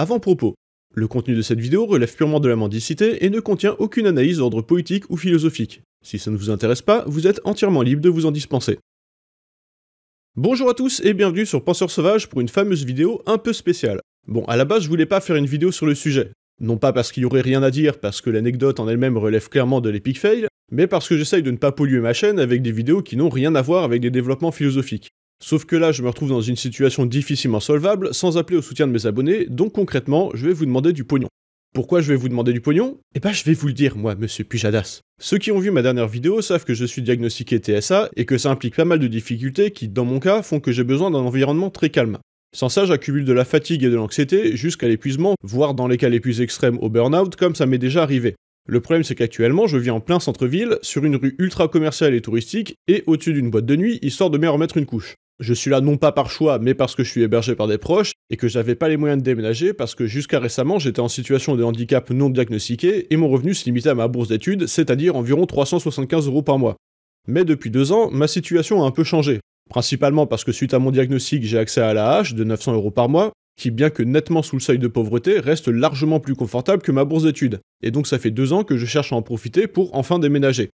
Avant-propos. Le contenu de cette vidéo relève purement de la mendicité et ne contient aucune analyse d'ordre poétique ou philosophique. Si ça ne vous intéresse pas, vous êtes entièrement libre de vous en dispenser. Bonjour à tous et bienvenue sur Penseur Sauvage pour une fameuse vidéo un peu spéciale. Bon, à la base, je voulais pas faire une vidéo sur le sujet. Non pas parce qu'il y aurait rien à dire, parce que l'anecdote en elle-même relève clairement de l'epic fail, mais parce que j'essaye de ne pas polluer ma chaîne avec des vidéos qui n'ont rien à voir avec des développements philosophiques. Sauf que là, je me retrouve dans une situation difficilement solvable sans appeler au soutien de mes abonnés, donc concrètement, je vais vous demander du pognon. Pourquoi je vais vous demander du pognon Eh bah je vais vous le dire, moi, monsieur Pujadas. Ceux qui ont vu ma dernière vidéo savent que je suis diagnostiqué TSA et que ça implique pas mal de difficultés qui, dans mon cas, font que j'ai besoin d'un environnement très calme. Sans ça, j'accumule de la fatigue et de l'anxiété jusqu'à l'épuisement, voire dans les cas les plus extrêmes au burn-out, comme ça m'est déjà arrivé. Le problème, c'est qu'actuellement, je vis en plein centre-ville, sur une rue ultra commerciale et touristique, et au-dessus d'une boîte de nuit, histoire de me remettre une couche je suis là non pas par choix, mais parce que je suis hébergé par des proches et que j'avais pas les moyens de déménager parce que jusqu'à récemment j'étais en situation de handicap non diagnostiqué et mon revenu se limitait à ma bourse d'études, c'est-à-dire environ 375 euros par mois. Mais depuis deux ans, ma situation a un peu changé. Principalement parce que suite à mon diagnostic, j'ai accès à la hache de 900 euros par mois, qui bien que nettement sous le seuil de pauvreté, reste largement plus confortable que ma bourse d'études. Et donc ça fait deux ans que je cherche à en profiter pour enfin déménager.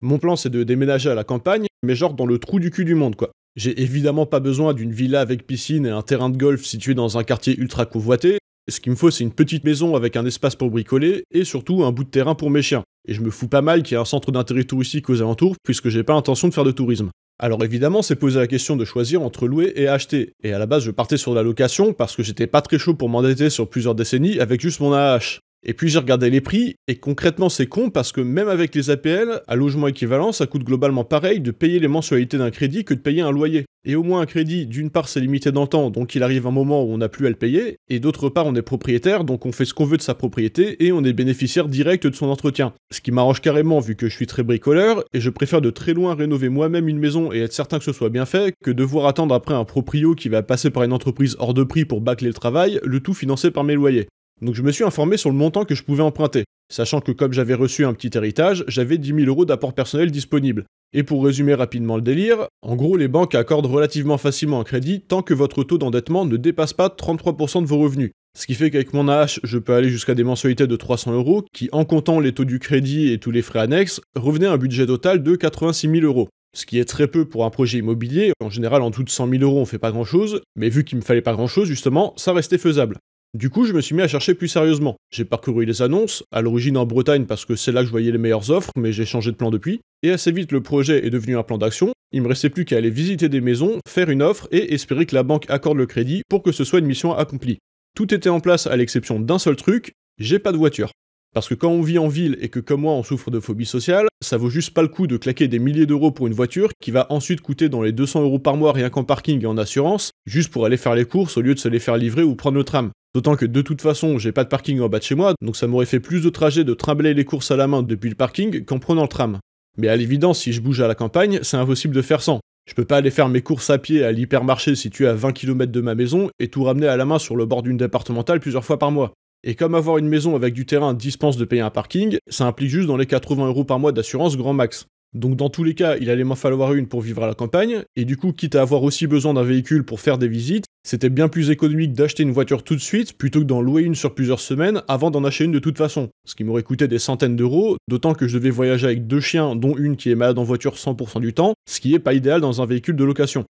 Mon plan c'est de déménager à la campagne, mais genre dans le trou du cul du monde quoi. J'ai évidemment pas besoin d'une villa avec piscine et un terrain de golf situé dans un quartier ultra convoité. Ce qu'il me faut, c'est une petite maison avec un espace pour bricoler et surtout un bout de terrain pour mes chiens. Et je me fous pas mal qu'il y ait un centre d'intérêt touristique aux alentours puisque j'ai pas intention de faire de tourisme. Alors évidemment, c'est posé la question de choisir entre louer et acheter. Et à la base, je partais sur la location parce que j'étais pas très chaud pour m'endetter sur plusieurs décennies avec juste mon AH. Et puis j'ai regardé les prix, et concrètement c'est con parce que même avec les APL, à logement équivalent, ça coûte globalement pareil de payer les mensualités d'un crédit que de payer un loyer. Et au moins un crédit, d'une part c'est limité dans le temps, donc il arrive un moment où on n'a plus à le payer, et d'autre part on est propriétaire, donc on fait ce qu'on veut de sa propriété, et on est bénéficiaire direct de son entretien. Ce qui m'arrange carrément vu que je suis très bricoleur, et je préfère de très loin rénover moi-même une maison et être certain que ce soit bien fait, que devoir attendre après un proprio qui va passer par une entreprise hors de prix pour bâcler le travail, le tout financé par mes loyers. Donc je me suis informé sur le montant que je pouvais emprunter, sachant que comme j'avais reçu un petit héritage, j'avais 10 000 euros d'apport personnel disponible. Et pour résumer rapidement le délire, en gros les banques accordent relativement facilement un crédit tant que votre taux d'endettement ne dépasse pas 33% de vos revenus. Ce qui fait qu'avec mon AH, je peux aller jusqu'à des mensualités de 300 euros qui, en comptant les taux du crédit et tous les frais annexes, revenaient à un budget total de 86 000 euros ce qui est très peu pour un projet immobilier. En général, en dessous de 100 000 euros, on fait pas grand chose, mais vu qu'il me fallait pas grand chose, justement, ça restait faisable. Du coup, je me suis mis à chercher plus sérieusement. J'ai parcouru les annonces, à l'origine en Bretagne parce que c'est là que je voyais les meilleures offres, mais j'ai changé de plan depuis, et assez vite le projet est devenu un plan d'action, il me restait plus qu'à aller visiter des maisons, faire une offre et espérer que la banque accorde le crédit pour que ce soit une mission accomplie. Tout était en place à l'exception d'un seul truc, j'ai pas de voiture. Parce que quand on vit en ville et que comme moi on souffre de phobie sociale, ça vaut juste pas le coup de claquer des milliers d'euros pour une voiture qui va ensuite coûter dans les 200 euros par mois rien qu'en parking et en assurance, juste pour aller faire les courses au lieu de se les faire livrer ou prendre le tram. D'autant que de toute façon, j'ai pas de parking en bas de chez moi, donc ça m'aurait fait plus de trajet de trembler les courses à la main depuis le parking qu'en prenant le tram. Mais à l'évidence, si je bouge à la campagne, c'est impossible de faire sans. Je peux pas aller faire mes courses à pied à l'hypermarché situé à 20 km de ma maison et tout ramener à la main sur le bord d'une départementale plusieurs fois par mois. Et comme avoir une maison avec du terrain dispense de payer un parking, ça implique juste dans les 80 euros par mois d'assurance grand max. Donc dans tous les cas, il allait m'en falloir une pour vivre à la campagne, et du coup, quitte à avoir aussi besoin d'un véhicule pour faire des visites, c'était bien plus économique d'acheter une voiture tout de suite plutôt que d'en louer une sur plusieurs semaines avant d'en acheter une de toute façon, ce qui m'aurait coûté des centaines d'euros, d'autant que je devais voyager avec deux chiens, dont une qui est malade en voiture 100% du temps, ce qui est pas idéal dans un véhicule de location.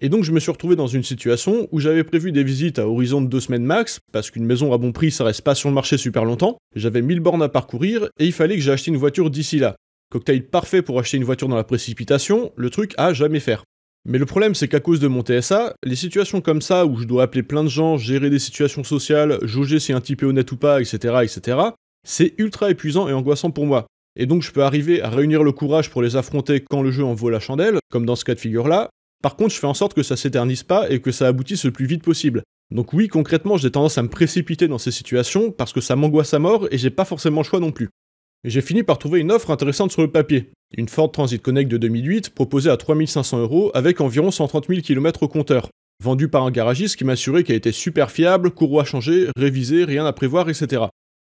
Et donc je me suis retrouvé dans une situation où j'avais prévu des visites à horizon de deux semaines max, parce qu'une maison à bon prix ça reste pas sur le marché super longtemps, j'avais 1000 bornes à parcourir et il fallait que j'achète une voiture d'ici là. Cocktail parfait pour acheter une voiture dans la précipitation, le truc à jamais faire. Mais le problème, c'est qu'à cause de mon TSA, les situations comme ça où je dois appeler plein de gens, gérer des situations sociales, jauger si un type est honnête ou pas, etc., etc., c'est ultra épuisant et angoissant pour moi. Et donc je peux arriver à réunir le courage pour les affronter quand le jeu en vaut la chandelle, comme dans ce cas de figure-là. Par contre, je fais en sorte que ça s'éternise pas et que ça aboutisse le plus vite possible. Donc oui, concrètement, j'ai tendance à me précipiter dans ces situations parce que ça m'angoisse à mort et j'ai pas forcément le choix non plus j'ai fini par trouver une offre intéressante sur le papier. Une Ford Transit Connect de 2008 proposée à 3500 euros avec environ 130 000 km au compteur. Vendue par un garagiste qui m'assurait qu'elle était super fiable, courroie changée, révisée, rien à prévoir, etc.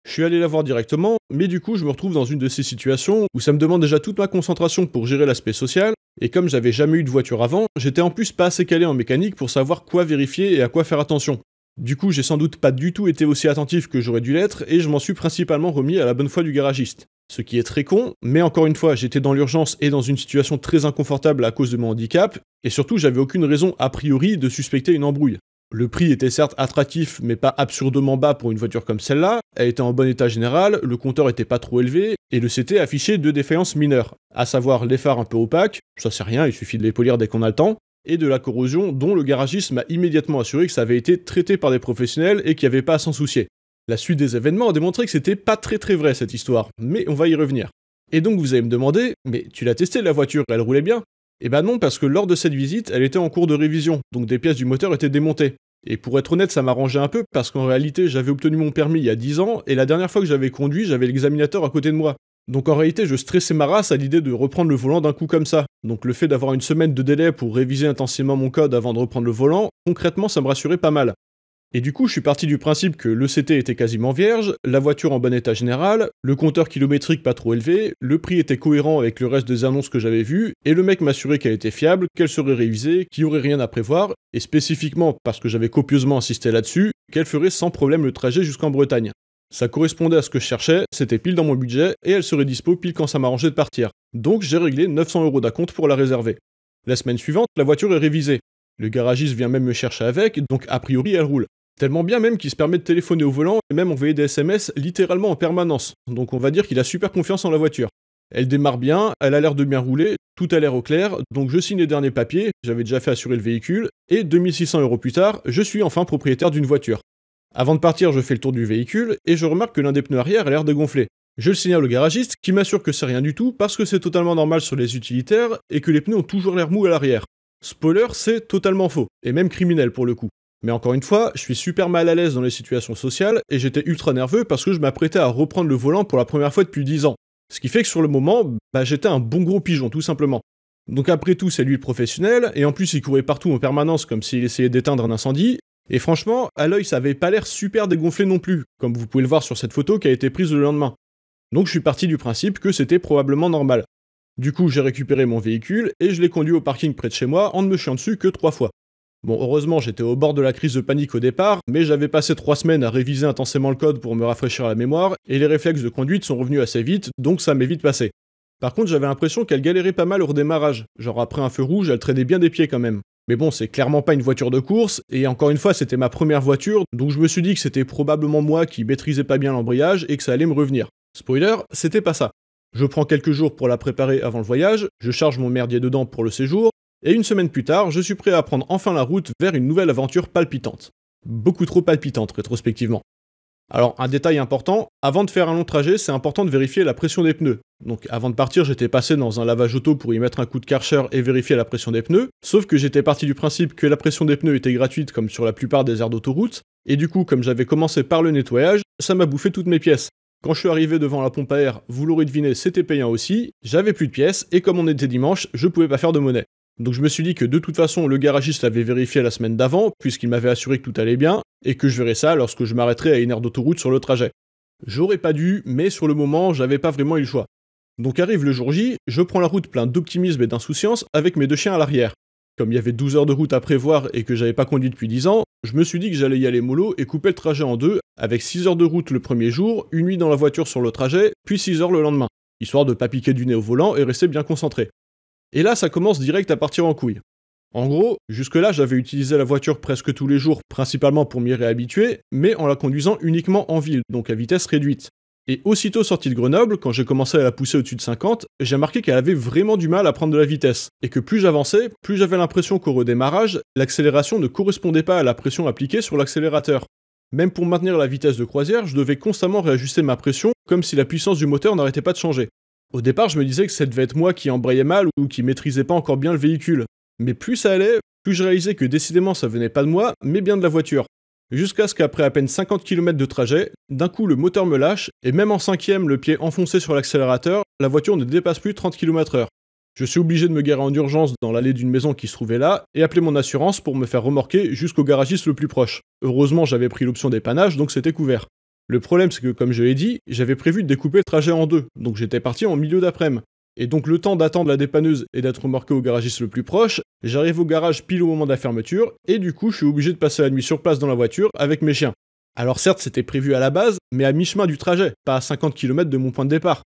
Je suis allé la voir directement, mais du coup je me retrouve dans une de ces situations où ça me demande déjà toute ma concentration pour gérer l'aspect social, et comme j'avais jamais eu de voiture avant, j'étais en plus pas assez calé en mécanique pour savoir quoi vérifier et à quoi faire attention. Du coup, j'ai sans doute pas du tout été aussi attentif que j'aurais dû l'être, et je m'en suis principalement remis à la bonne foi du garagiste. Ce qui est très con, mais encore une fois, j'étais dans l'urgence et dans une situation très inconfortable à cause de mon handicap, et surtout j'avais aucune raison a priori de suspecter une embrouille. Le prix était certes attractif, mais pas absurdement bas pour une voiture comme celle-là, elle était en bon état général, le compteur était pas trop élevé, et le CT affichait deux défaillances mineures, à savoir les phares un peu opaques, ça c'est rien, il suffit de les polir dès qu'on a le temps, et de la corrosion dont le garagiste m'a immédiatement assuré que ça avait été traité par des professionnels et qu'il n'y avait pas à s'en soucier. La suite des événements a démontré que c'était pas très très vrai cette histoire, mais on va y revenir. Et donc vous allez me demander, mais tu l'as testé la voiture, elle roulait bien Et eh ben non, parce que lors de cette visite, elle était en cours de révision, donc des pièces du moteur étaient démontées. Et pour être honnête, ça m'arrangeait un peu, parce qu'en réalité, j'avais obtenu mon permis il y a 10 ans, et la dernière fois que j'avais conduit, j'avais l'examinateur à côté de moi. Donc en réalité, je stressais ma race à l'idée de reprendre le volant d'un coup comme ça. Donc le fait d'avoir une semaine de délai pour réviser intensément mon code avant de reprendre le volant, concrètement ça me rassurait pas mal. Et du coup, je suis parti du principe que l'ECT était quasiment vierge, la voiture en bon état général, le compteur kilométrique pas trop élevé, le prix était cohérent avec le reste des annonces que j'avais vues, et le mec m'assurait qu'elle était fiable, qu'elle serait révisée, qu'il n'y aurait rien à prévoir, et spécifiquement, parce que j'avais copieusement insisté là-dessus, qu'elle ferait sans problème le trajet jusqu'en Bretagne. Ça correspondait à ce que je cherchais, c'était pile dans mon budget, et elle serait dispo pile quand ça m'arrangeait de partir. Donc j'ai réglé 900 euros d'acompte pour la réserver. La semaine suivante, la voiture est révisée. Le garagiste vient même me chercher avec, donc a priori elle roule. Tellement bien même qu'il se permet de téléphoner au volant et même envoyer des SMS littéralement en permanence, donc on va dire qu'il a super confiance en la voiture. Elle démarre bien, elle a l'air de bien rouler, tout a l'air au clair, donc je signe les derniers papiers, j'avais déjà fait assurer le véhicule, et 2600 euros plus tard, je suis enfin propriétaire d'une voiture. Avant de partir, je fais le tour du véhicule et je remarque que l'un des pneus arrière a l'air de gonfler. Je le signale au garagiste qui m'assure que c'est rien du tout parce que c'est totalement normal sur les utilitaires et que les pneus ont toujours l'air mous à l'arrière. Spoiler, c'est totalement faux, et même criminel pour le coup. Mais encore une fois, je suis super mal à l'aise dans les situations sociales et j'étais ultra nerveux parce que je m'apprêtais à reprendre le volant pour la première fois depuis 10 ans. Ce qui fait que sur le moment, bah, j'étais un bon gros pigeon tout simplement. Donc après tout, c'est lui le professionnel, et en plus il courait partout en permanence comme s'il essayait d'éteindre un incendie, et franchement, à l'œil, ça avait pas l'air super dégonflé non plus, comme vous pouvez le voir sur cette photo qui a été prise le lendemain. Donc je suis parti du principe que c'était probablement normal. Du coup, j'ai récupéré mon véhicule et je l'ai conduit au parking près de chez moi en ne me chiant dessus que trois fois. Bon, heureusement, j'étais au bord de la crise de panique au départ, mais j'avais passé trois semaines à réviser intensément le code pour me rafraîchir la mémoire, et les réflexes de conduite sont revenus assez vite, donc ça m'est vite passé. Par contre, j'avais l'impression qu'elle galérait pas mal au redémarrage, genre après un feu rouge, elle traînait bien des pieds quand même. Mais bon, c'est clairement pas une voiture de course, et encore une fois, c'était ma première voiture, donc je me suis dit que c'était probablement moi qui maîtrisais pas bien l'embrayage et que ça allait me revenir. Spoiler, c'était pas ça. Je prends quelques jours pour la préparer avant le voyage, je charge mon merdier dedans pour le séjour, et une semaine plus tard, je suis prêt à prendre enfin la route vers une nouvelle aventure palpitante. Beaucoup trop palpitante, rétrospectivement. Alors un détail important, avant de faire un long trajet, c'est important de vérifier la pression des pneus. Donc avant de partir, j'étais passé dans un lavage auto pour y mettre un coup de karcher et vérifier la pression des pneus, sauf que j'étais parti du principe que la pression des pneus était gratuite comme sur la plupart des aires d'autoroute, et du coup comme j'avais commencé par le nettoyage, ça m'a bouffé toutes mes pièces. Quand je suis arrivé devant la pompe à air, vous l'aurez deviné, c'était payant aussi, j'avais plus de pièces, et comme on était dimanche, je pouvais pas faire de monnaie. Donc je me suis dit que de toute façon, le garagiste l'avait vérifié la semaine d'avant, puisqu'il m'avait assuré que tout allait bien, et que je verrais ça lorsque je m'arrêterais à une aire d'autoroute sur le trajet. J'aurais pas dû, mais sur le moment, j'avais pas vraiment eu le choix. Donc arrive le jour J, je prends la route plein d'optimisme et d'insouciance avec mes deux chiens à l'arrière. Comme il y avait 12 heures de route à prévoir et que j'avais pas conduit depuis 10 ans, je me suis dit que j'allais y aller mollo et couper le trajet en deux, avec 6 heures de route le premier jour, une nuit dans la voiture sur le trajet, puis 6 heures le lendemain, histoire de pas piquer du nez au volant et rester bien concentré. Et là, ça commence direct à partir en couille. En gros, jusque-là, j'avais utilisé la voiture presque tous les jours, principalement pour m'y réhabituer, mais en la conduisant uniquement en ville, donc à vitesse réduite. Et aussitôt sortie de Grenoble, quand j'ai commencé à la pousser au-dessus de 50, j'ai remarqué qu'elle avait vraiment du mal à prendre de la vitesse, et que plus j'avançais, plus j'avais l'impression qu'au redémarrage, l'accélération ne correspondait pas à la pression appliquée sur l'accélérateur. Même pour maintenir la vitesse de croisière, je devais constamment réajuster ma pression, comme si la puissance du moteur n'arrêtait pas de changer. Au départ, je me disais que ça devait être moi qui embrayais mal ou qui maîtrisais pas encore bien le véhicule. Mais plus ça allait, plus je réalisais que décidément ça venait pas de moi, mais bien de la voiture. Jusqu'à ce qu'après à peine 50 km de trajet, d'un coup le moteur me lâche, et même en cinquième, le pied enfoncé sur l'accélérateur, la voiture ne dépasse plus 30 km heure. Je suis obligé de me garer en urgence dans l'allée d'une maison qui se trouvait là et appeler mon assurance pour me faire remorquer jusqu'au garagiste le plus proche. Heureusement, j'avais pris l'option d'épanage donc c'était couvert. Le problème, c'est que, comme je l'ai dit, j'avais prévu de découper le trajet en deux, donc j'étais parti en milieu d'après-midi. Et donc, le temps d'attendre la dépanneuse et d'être remorqué au garagiste le plus proche, j'arrive au garage pile au moment de la fermeture, et du coup, je suis obligé de passer la nuit sur place dans la voiture avec mes chiens. Alors, certes, c'était prévu à la base, mais à mi-chemin du trajet, pas à 50 km de mon point de départ.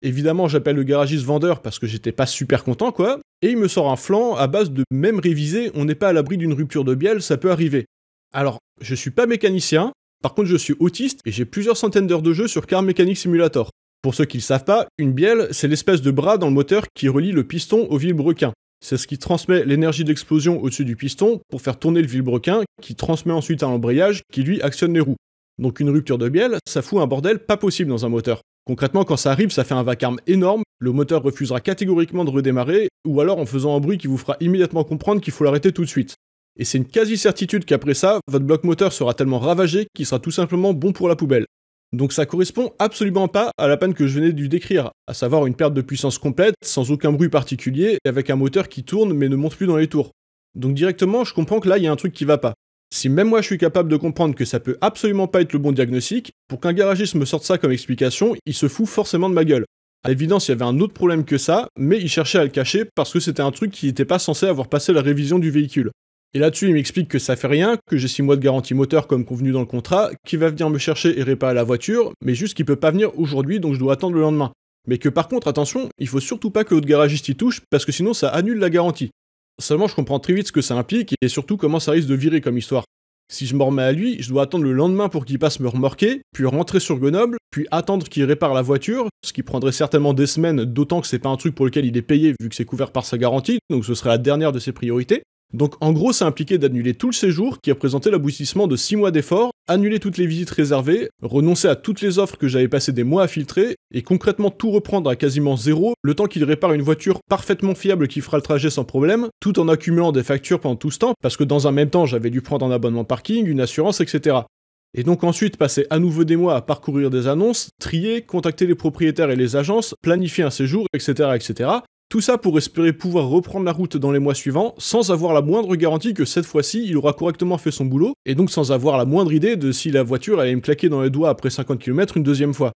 Évidemment, j'appelle le garagiste vendeur parce que j'étais pas super content, quoi, et il me sort un flanc à base de même révisé, on n'est pas à l'abri d'une rupture de bielle, ça peut arriver. Alors, je suis pas mécanicien, par contre, je suis autiste et j'ai plusieurs centaines d'heures de jeu sur Car Mechanic Simulator. Pour ceux qui ne le savent pas, une bielle, c'est l'espèce de bras dans le moteur qui relie le piston au vilebrequin. C'est ce qui transmet l'énergie d'explosion au-dessus du piston pour faire tourner le vilebrequin, qui transmet ensuite à l'embrayage qui lui actionne les roues. Donc une rupture de bielle, ça fout un bordel pas possible dans un moteur. Concrètement, quand ça arrive, ça fait un vacarme énorme, le moteur refusera catégoriquement de redémarrer, ou alors en faisant un bruit qui vous fera immédiatement comprendre qu'il faut l'arrêter tout de suite. Et c'est une quasi-certitude qu'après ça, votre bloc moteur sera tellement ravagé qu'il sera tout simplement bon pour la poubelle. Donc ça correspond absolument pas à la peine que je venais de lui décrire, à savoir une perte de puissance complète, sans aucun bruit particulier, et avec un moteur qui tourne mais ne monte plus dans les tours. Donc directement, je comprends que là, il y a un truc qui va pas. Si même moi je suis capable de comprendre que ça peut absolument pas être le bon diagnostic, pour qu'un garagiste me sorte ça comme explication, il se fout forcément de ma gueule. À l'évidence, il y avait un autre problème que ça, mais il cherchait à le cacher parce que c'était un truc qui n'était pas censé avoir passé la révision du véhicule. Et là-dessus, il m'explique que ça fait rien, que j'ai 6 mois de garantie moteur comme convenu dans le contrat, qu'il va venir me chercher et réparer la voiture, mais juste qu'il peut pas venir aujourd'hui donc je dois attendre le lendemain. Mais que par contre, attention, il faut surtout pas que l'autre garagiste y touche parce que sinon ça annule la garantie. Seulement, je comprends très vite ce que ça implique et surtout comment ça risque de virer comme histoire. Si je me remets à lui, je dois attendre le lendemain pour qu'il passe me remorquer, puis rentrer sur Grenoble, puis attendre qu'il répare la voiture, ce qui prendrait certainement des semaines, d'autant que c'est pas un truc pour lequel il est payé vu que c'est couvert par sa garantie, donc ce serait la dernière de ses priorités. Donc en gros, ça impliquait d'annuler tout le séjour qui présenté l'aboutissement de 6 mois d'efforts, annuler toutes les visites réservées, renoncer à toutes les offres que j'avais passé des mois à filtrer, et concrètement tout reprendre à quasiment zéro, le temps qu'il répare une voiture parfaitement fiable qui fera le trajet sans problème, tout en accumulant des factures pendant tout ce temps, parce que dans un même temps j'avais dû prendre un abonnement parking, une assurance, etc. Et donc ensuite passer à nouveau des mois à parcourir des annonces, trier, contacter les propriétaires et les agences, planifier un séjour, etc. etc. Tout ça pour espérer pouvoir reprendre la route dans les mois suivants, sans avoir la moindre garantie que cette fois-ci il aura correctement fait son boulot, et donc sans avoir la moindre idée de si la voiture allait me claquer dans les doigts après 50 km une deuxième fois.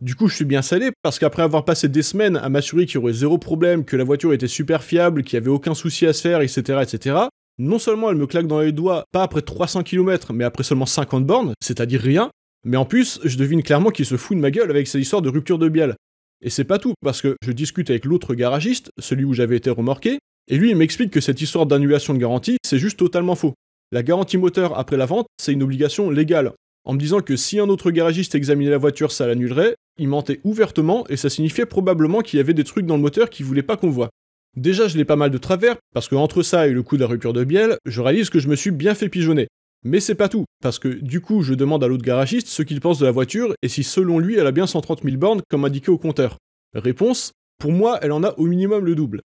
Du coup, je suis bien salé parce qu'après avoir passé des semaines à m'assurer qu'il y aurait zéro problème, que la voiture était super fiable, qu'il n'y avait aucun souci à se faire, etc., etc., non seulement elle me claque dans les doigts, pas après 300 km, mais après seulement 50 bornes, c'est-à-dire rien, mais en plus, je devine clairement qu'il se fout de ma gueule avec cette histoire de rupture de bielle. Et c'est pas tout, parce que je discute avec l'autre garagiste, celui où j'avais été remorqué, et lui il m'explique que cette histoire d'annulation de garantie, c'est juste totalement faux. La garantie moteur après la vente, c'est une obligation légale. En me disant que si un autre garagiste examinait la voiture, ça l'annulerait, il mentait ouvertement et ça signifiait probablement qu'il y avait des trucs dans le moteur qu'il voulait pas qu'on voit. Déjà, je l'ai pas mal de travers, parce que entre ça et le coup de la rupture de bielle, je réalise que je me suis bien fait pigeonner. Mais c'est pas tout, parce que du coup, je demande à l'autre garagiste ce qu'il pense de la voiture et si selon lui, elle a bien 130 000 bornes comme indiqué au compteur. Réponse Pour moi, elle en a au minimum le double.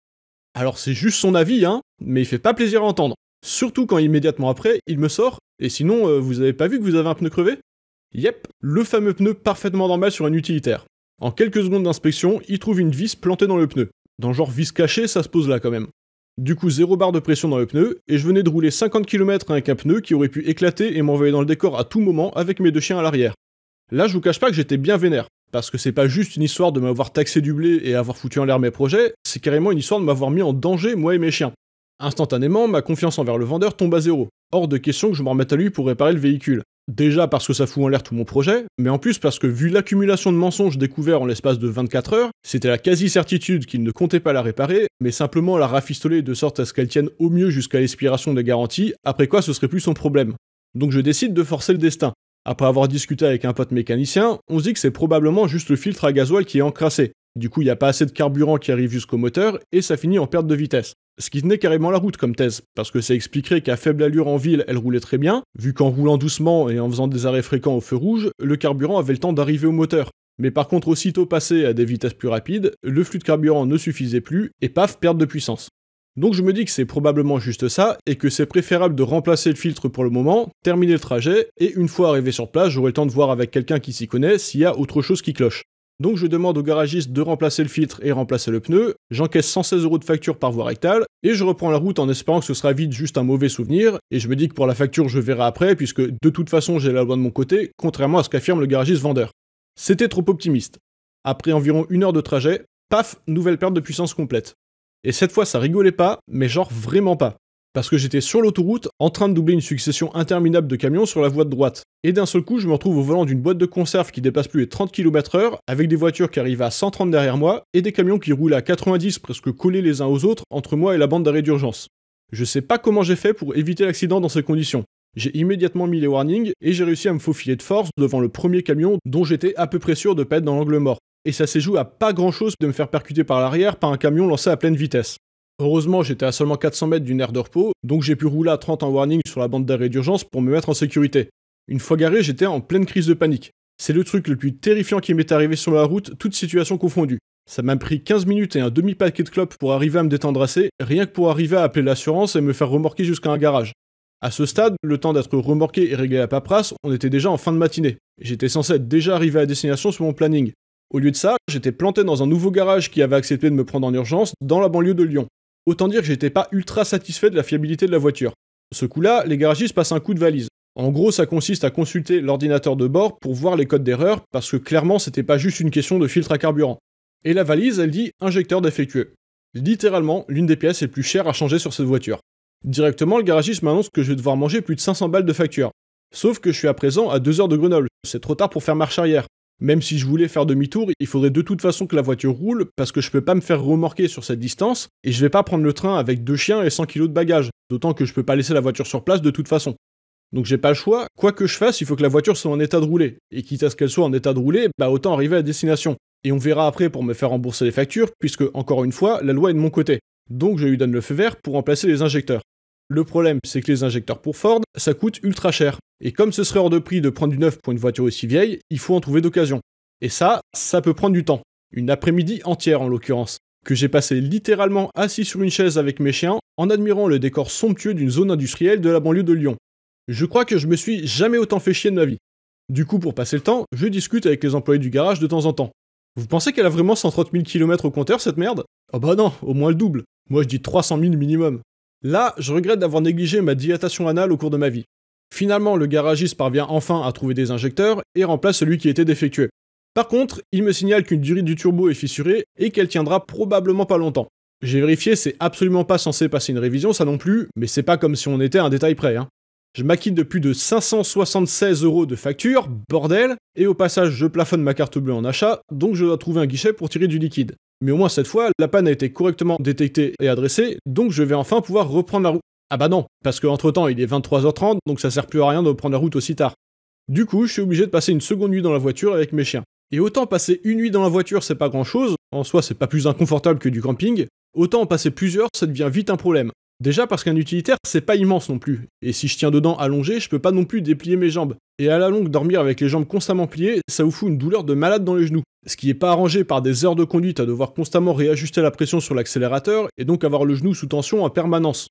Alors c'est juste son avis, hein, mais il fait pas plaisir à entendre. Surtout quand immédiatement après, il me sort Et sinon, euh, vous avez pas vu que vous avez un pneu crevé Yep, le fameux pneu parfaitement normal sur un utilitaire. En quelques secondes d'inspection, il trouve une vis plantée dans le pneu. Dans genre vis cachée, ça se pose là quand même. Du coup, zéro barre de pression dans le pneu, et je venais de rouler 50 km avec un pneu qui aurait pu éclater et m'envoyer dans le décor à tout moment avec mes deux chiens à l'arrière. Là, je vous cache pas que j'étais bien vénère, parce que c'est pas juste une histoire de m'avoir taxé du blé et avoir foutu en l'air mes projets, c'est carrément une histoire de m'avoir mis en danger, moi et mes chiens. Instantanément, ma confiance envers le vendeur tombe à zéro. Hors de question que je me remette à lui pour réparer le véhicule. Déjà parce que ça fout en l'air tout mon projet, mais en plus parce que vu l'accumulation de mensonges découverts en l'espace de 24 heures, c'était la quasi-certitude qu'il ne comptait pas la réparer, mais simplement la rafistoler de sorte à ce qu'elle tienne au mieux jusqu'à l'expiration des garanties, après quoi ce serait plus son problème. Donc je décide de forcer le destin. Après avoir discuté avec un pote mécanicien, on se dit que c'est probablement juste le filtre à gasoil qui est encrassé, du coup, il n'y a pas assez de carburant qui arrive jusqu'au moteur et ça finit en perte de vitesse. Ce qui tenait carrément la route comme thèse, parce que ça expliquerait qu'à faible allure en ville, elle roulait très bien, vu qu'en roulant doucement et en faisant des arrêts fréquents au feu rouge, le carburant avait le temps d'arriver au moteur. Mais par contre, aussitôt passé à des vitesses plus rapides, le flux de carburant ne suffisait plus et paf, perte de puissance. Donc je me dis que c'est probablement juste ça, et que c'est préférable de remplacer le filtre pour le moment, terminer le trajet, et une fois arrivé sur place, j'aurai le temps de voir avec quelqu'un qui s'y connaît s'il y a autre chose qui cloche. Donc je demande au garagiste de remplacer le filtre et remplacer le pneu, j'encaisse 116 euros de facture par voie rectale, et je reprends la route en espérant que ce sera vite juste un mauvais souvenir, et je me dis que pour la facture je verrai après, puisque de toute façon j'ai la loi de mon côté, contrairement à ce qu'affirme le garagiste vendeur. C'était trop optimiste. Après environ une heure de trajet, paf, nouvelle perte de puissance complète. Et cette fois ça rigolait pas, mais genre vraiment pas parce que j'étais sur l'autoroute en train de doubler une succession interminable de camions sur la voie de droite. Et d'un seul coup, je me retrouve au volant d'une boîte de conserve qui dépasse plus les 30 km/h, avec des voitures qui arrivent à 130 derrière moi et des camions qui roulent à 90 presque collés les uns aux autres entre moi et la bande d'arrêt d'urgence. Je sais pas comment j'ai fait pour éviter l'accident dans ces conditions. J'ai immédiatement mis les warnings et j'ai réussi à me faufiler de force devant le premier camion dont j'étais à peu près sûr de pas être dans l'angle mort. Et ça s'est joué à pas grand chose de me faire percuter par l'arrière par un camion lancé à pleine vitesse. Heureusement, j'étais à seulement 400 mètres d'une aire de repos, donc j'ai pu rouler à 30 en warning sur la bande d'arrêt d'urgence pour me mettre en sécurité. Une fois garé, j'étais en pleine crise de panique. C'est le truc le plus terrifiant qui m'est arrivé sur la route, toute situation confondue. Ça m'a pris 15 minutes et un demi-paquet de clopes pour arriver à me détendre assez, rien que pour arriver à appeler l'assurance et me faire remorquer jusqu'à un garage. À ce stade, le temps d'être remorqué et réglé à paperasse, on était déjà en fin de matinée. J'étais censé être déjà arrivé à destination sur mon planning. Au lieu de ça, j'étais planté dans un nouveau garage qui avait accepté de me prendre en urgence dans la banlieue de Lyon. Autant dire que j'étais pas ultra satisfait de la fiabilité de la voiture. Ce coup-là, les garagistes passent un coup de valise. En gros, ça consiste à consulter l'ordinateur de bord pour voir les codes d'erreur, parce que clairement, c'était pas juste une question de filtre à carburant. Et la valise, elle dit injecteur défectueux. Littéralement, l'une des pièces les plus chères à changer sur cette voiture. Directement, le garagiste m'annonce que je vais devoir manger plus de 500 balles de facture. Sauf que je suis à présent à 2 heures de Grenoble, c'est trop tard pour faire marche arrière. Même si je voulais faire demi-tour, il faudrait de toute façon que la voiture roule parce que je peux pas me faire remorquer sur cette distance et je vais pas prendre le train avec deux chiens et 100 kg de bagages, d'autant que je peux pas laisser la voiture sur place de toute façon. Donc j'ai pas le choix, quoi que je fasse, il faut que la voiture soit en état de rouler. Et quitte à ce qu'elle soit en état de rouler, bah autant arriver à destination. Et on verra après pour me faire rembourser les factures, puisque encore une fois, la loi est de mon côté. Donc je lui donne le feu vert pour remplacer les injecteurs. Le problème, c'est que les injecteurs pour Ford, ça coûte ultra cher. Et comme ce serait hors de prix de prendre du neuf pour une voiture aussi vieille, il faut en trouver d'occasion. Et ça, ça peut prendre du temps. Une après-midi entière en l'occurrence, que j'ai passé littéralement assis sur une chaise avec mes chiens en admirant le décor somptueux d'une zone industrielle de la banlieue de Lyon. Je crois que je me suis jamais autant fait chier de ma vie. Du coup, pour passer le temps, je discute avec les employés du garage de temps en temps. Vous pensez qu'elle a vraiment 130 000 km au compteur cette merde Ah bah non, au moins le double. Moi je dis 300 000 minimum. Là, je regrette d'avoir négligé ma dilatation anale au cours de ma vie. Finalement, le garagiste parvient enfin à trouver des injecteurs et remplace celui qui était défectueux. Par contre, il me signale qu'une durite du turbo est fissurée et qu'elle tiendra probablement pas longtemps. J'ai vérifié, c'est absolument pas censé passer une révision, ça non plus, mais c'est pas comme si on était à un détail près. Hein. Je m'acquitte de plus de 576 euros de facture, bordel, et au passage je plafonne ma carte bleue en achat, donc je dois trouver un guichet pour tirer du liquide. Mais au moins cette fois, la panne a été correctement détectée et adressée, donc je vais enfin pouvoir reprendre la roue. Ah bah non, parce qu'entre-temps, il est 23h30, donc ça sert plus à rien de prendre la route aussi tard. Du coup, je suis obligé de passer une seconde nuit dans la voiture avec mes chiens. Et autant passer une nuit dans la voiture, c'est pas grand-chose, en soi c'est pas plus inconfortable que du camping, autant en passer plusieurs, ça devient vite un problème. Déjà parce qu'un utilitaire, c'est pas immense non plus, et si je tiens dedans allongé, je peux pas non plus déplier mes jambes. Et à la longue, dormir avec les jambes constamment pliées, ça vous fout une douleur de malade dans les genoux. Ce qui est pas arrangé par des heures de conduite à devoir constamment réajuster la pression sur l'accélérateur, et donc avoir le genou sous tension en permanence.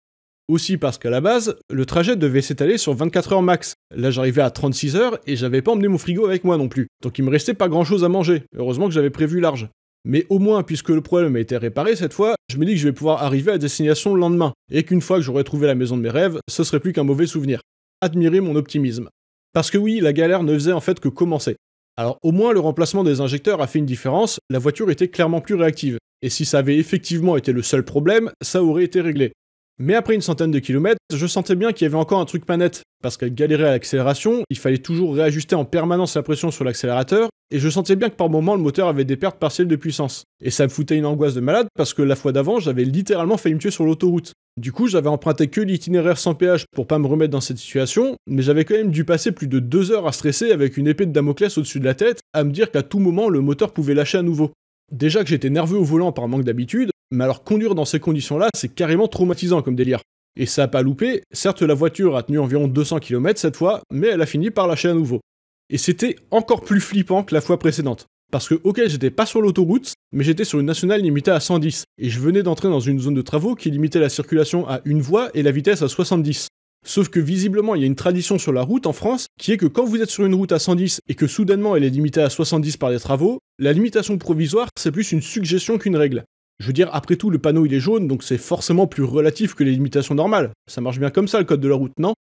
Aussi parce qu'à la base, le trajet devait s'étaler sur 24 heures max. Là, j'arrivais à 36 heures et j'avais pas emmené mon frigo avec moi non plus. Donc il me restait pas grand chose à manger. Heureusement que j'avais prévu large. Mais au moins, puisque le problème a été réparé cette fois, je me dis que je vais pouvoir arriver à destination le lendemain. Et qu'une fois que j'aurai trouvé la maison de mes rêves, ce serait plus qu'un mauvais souvenir. Admirez mon optimisme. Parce que oui, la galère ne faisait en fait que commencer. Alors au moins le remplacement des injecteurs a fait une différence, la voiture était clairement plus réactive. Et si ça avait effectivement été le seul problème, ça aurait été réglé. Mais après une centaine de kilomètres, je sentais bien qu'il y avait encore un truc pas net, parce qu'elle galérait à l'accélération, il fallait toujours réajuster en permanence la pression sur l'accélérateur, et je sentais bien que par moments le moteur avait des pertes partielles de puissance. Et ça me foutait une angoisse de malade, parce que la fois d'avant, j'avais littéralement failli me tuer sur l'autoroute. Du coup, j'avais emprunté que l'itinéraire sans péage pour pas me remettre dans cette situation, mais j'avais quand même dû passer plus de deux heures à stresser avec une épée de Damoclès au-dessus de la tête, à me dire qu'à tout moment le moteur pouvait lâcher à nouveau. Déjà que j'étais nerveux au volant par manque d'habitude, mais alors conduire dans ces conditions-là, c'est carrément traumatisant comme délire. Et ça n'a pas loupé, certes la voiture a tenu environ 200 km cette fois, mais elle a fini par lâcher à nouveau. Et c'était encore plus flippant que la fois précédente. Parce que ok, j'étais pas sur l'autoroute, mais j'étais sur une nationale limitée à 110, et je venais d'entrer dans une zone de travaux qui limitait la circulation à une voie et la vitesse à 70. Sauf que visiblement, il y a une tradition sur la route en France qui est que quand vous êtes sur une route à 110 et que soudainement elle est limitée à 70 par des travaux, la limitation provisoire, c'est plus une suggestion qu'une règle. Je veux dire, après tout, le panneau il est jaune, donc c'est forcément plus relatif que les limitations normales. Ça marche bien comme ça le code de la route, non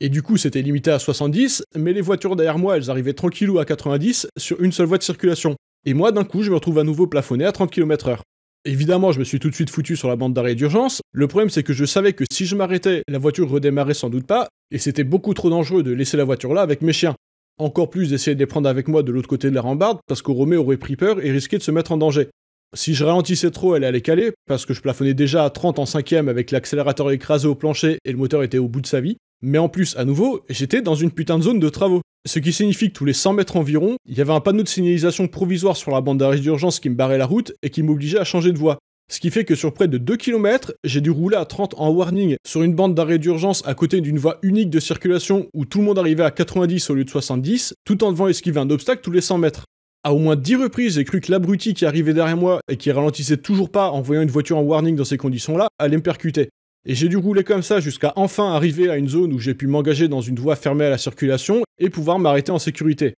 Et du coup, c'était limité à 70, mais les voitures derrière moi, elles arrivaient tranquillou à 90 sur une seule voie de circulation. Et moi, d'un coup, je me retrouve à nouveau plafonné à 30 km/h. Évidemment, je me suis tout de suite foutu sur la bande d'arrêt d'urgence. Le problème, c'est que je savais que si je m'arrêtais, la voiture redémarrait sans doute pas, et c'était beaucoup trop dangereux de laisser la voiture là avec mes chiens. Encore plus d'essayer de les prendre avec moi de l'autre côté de la rambarde, parce que Romé aurait pris peur et risqué de se mettre en danger. Si je ralentissais trop, elle allait caler, parce que je plafonnais déjà à 30 en cinquième avec l'accélérateur écrasé au plancher et le moteur était au bout de sa vie. Mais en plus, à nouveau, j'étais dans une putain de zone de travaux. Ce qui signifie que tous les 100 mètres environ, il y avait un panneau de signalisation provisoire sur la bande d'arrêt d'urgence qui me barrait la route et qui m'obligeait à changer de voie. Ce qui fait que sur près de 2 km, j'ai dû rouler à 30 en warning sur une bande d'arrêt d'urgence à côté d'une voie unique de circulation où tout le monde arrivait à 90 au lieu de 70, tout en devant esquiver un obstacle tous les 100 mètres. A au moins 10 reprises, j'ai cru que l'abruti qui arrivait derrière moi et qui ralentissait toujours pas en voyant une voiture en warning dans ces conditions-là allait me percuter. Et j'ai dû rouler comme ça jusqu'à enfin arriver à une zone où j'ai pu m'engager dans une voie fermée à la circulation et pouvoir m'arrêter en sécurité.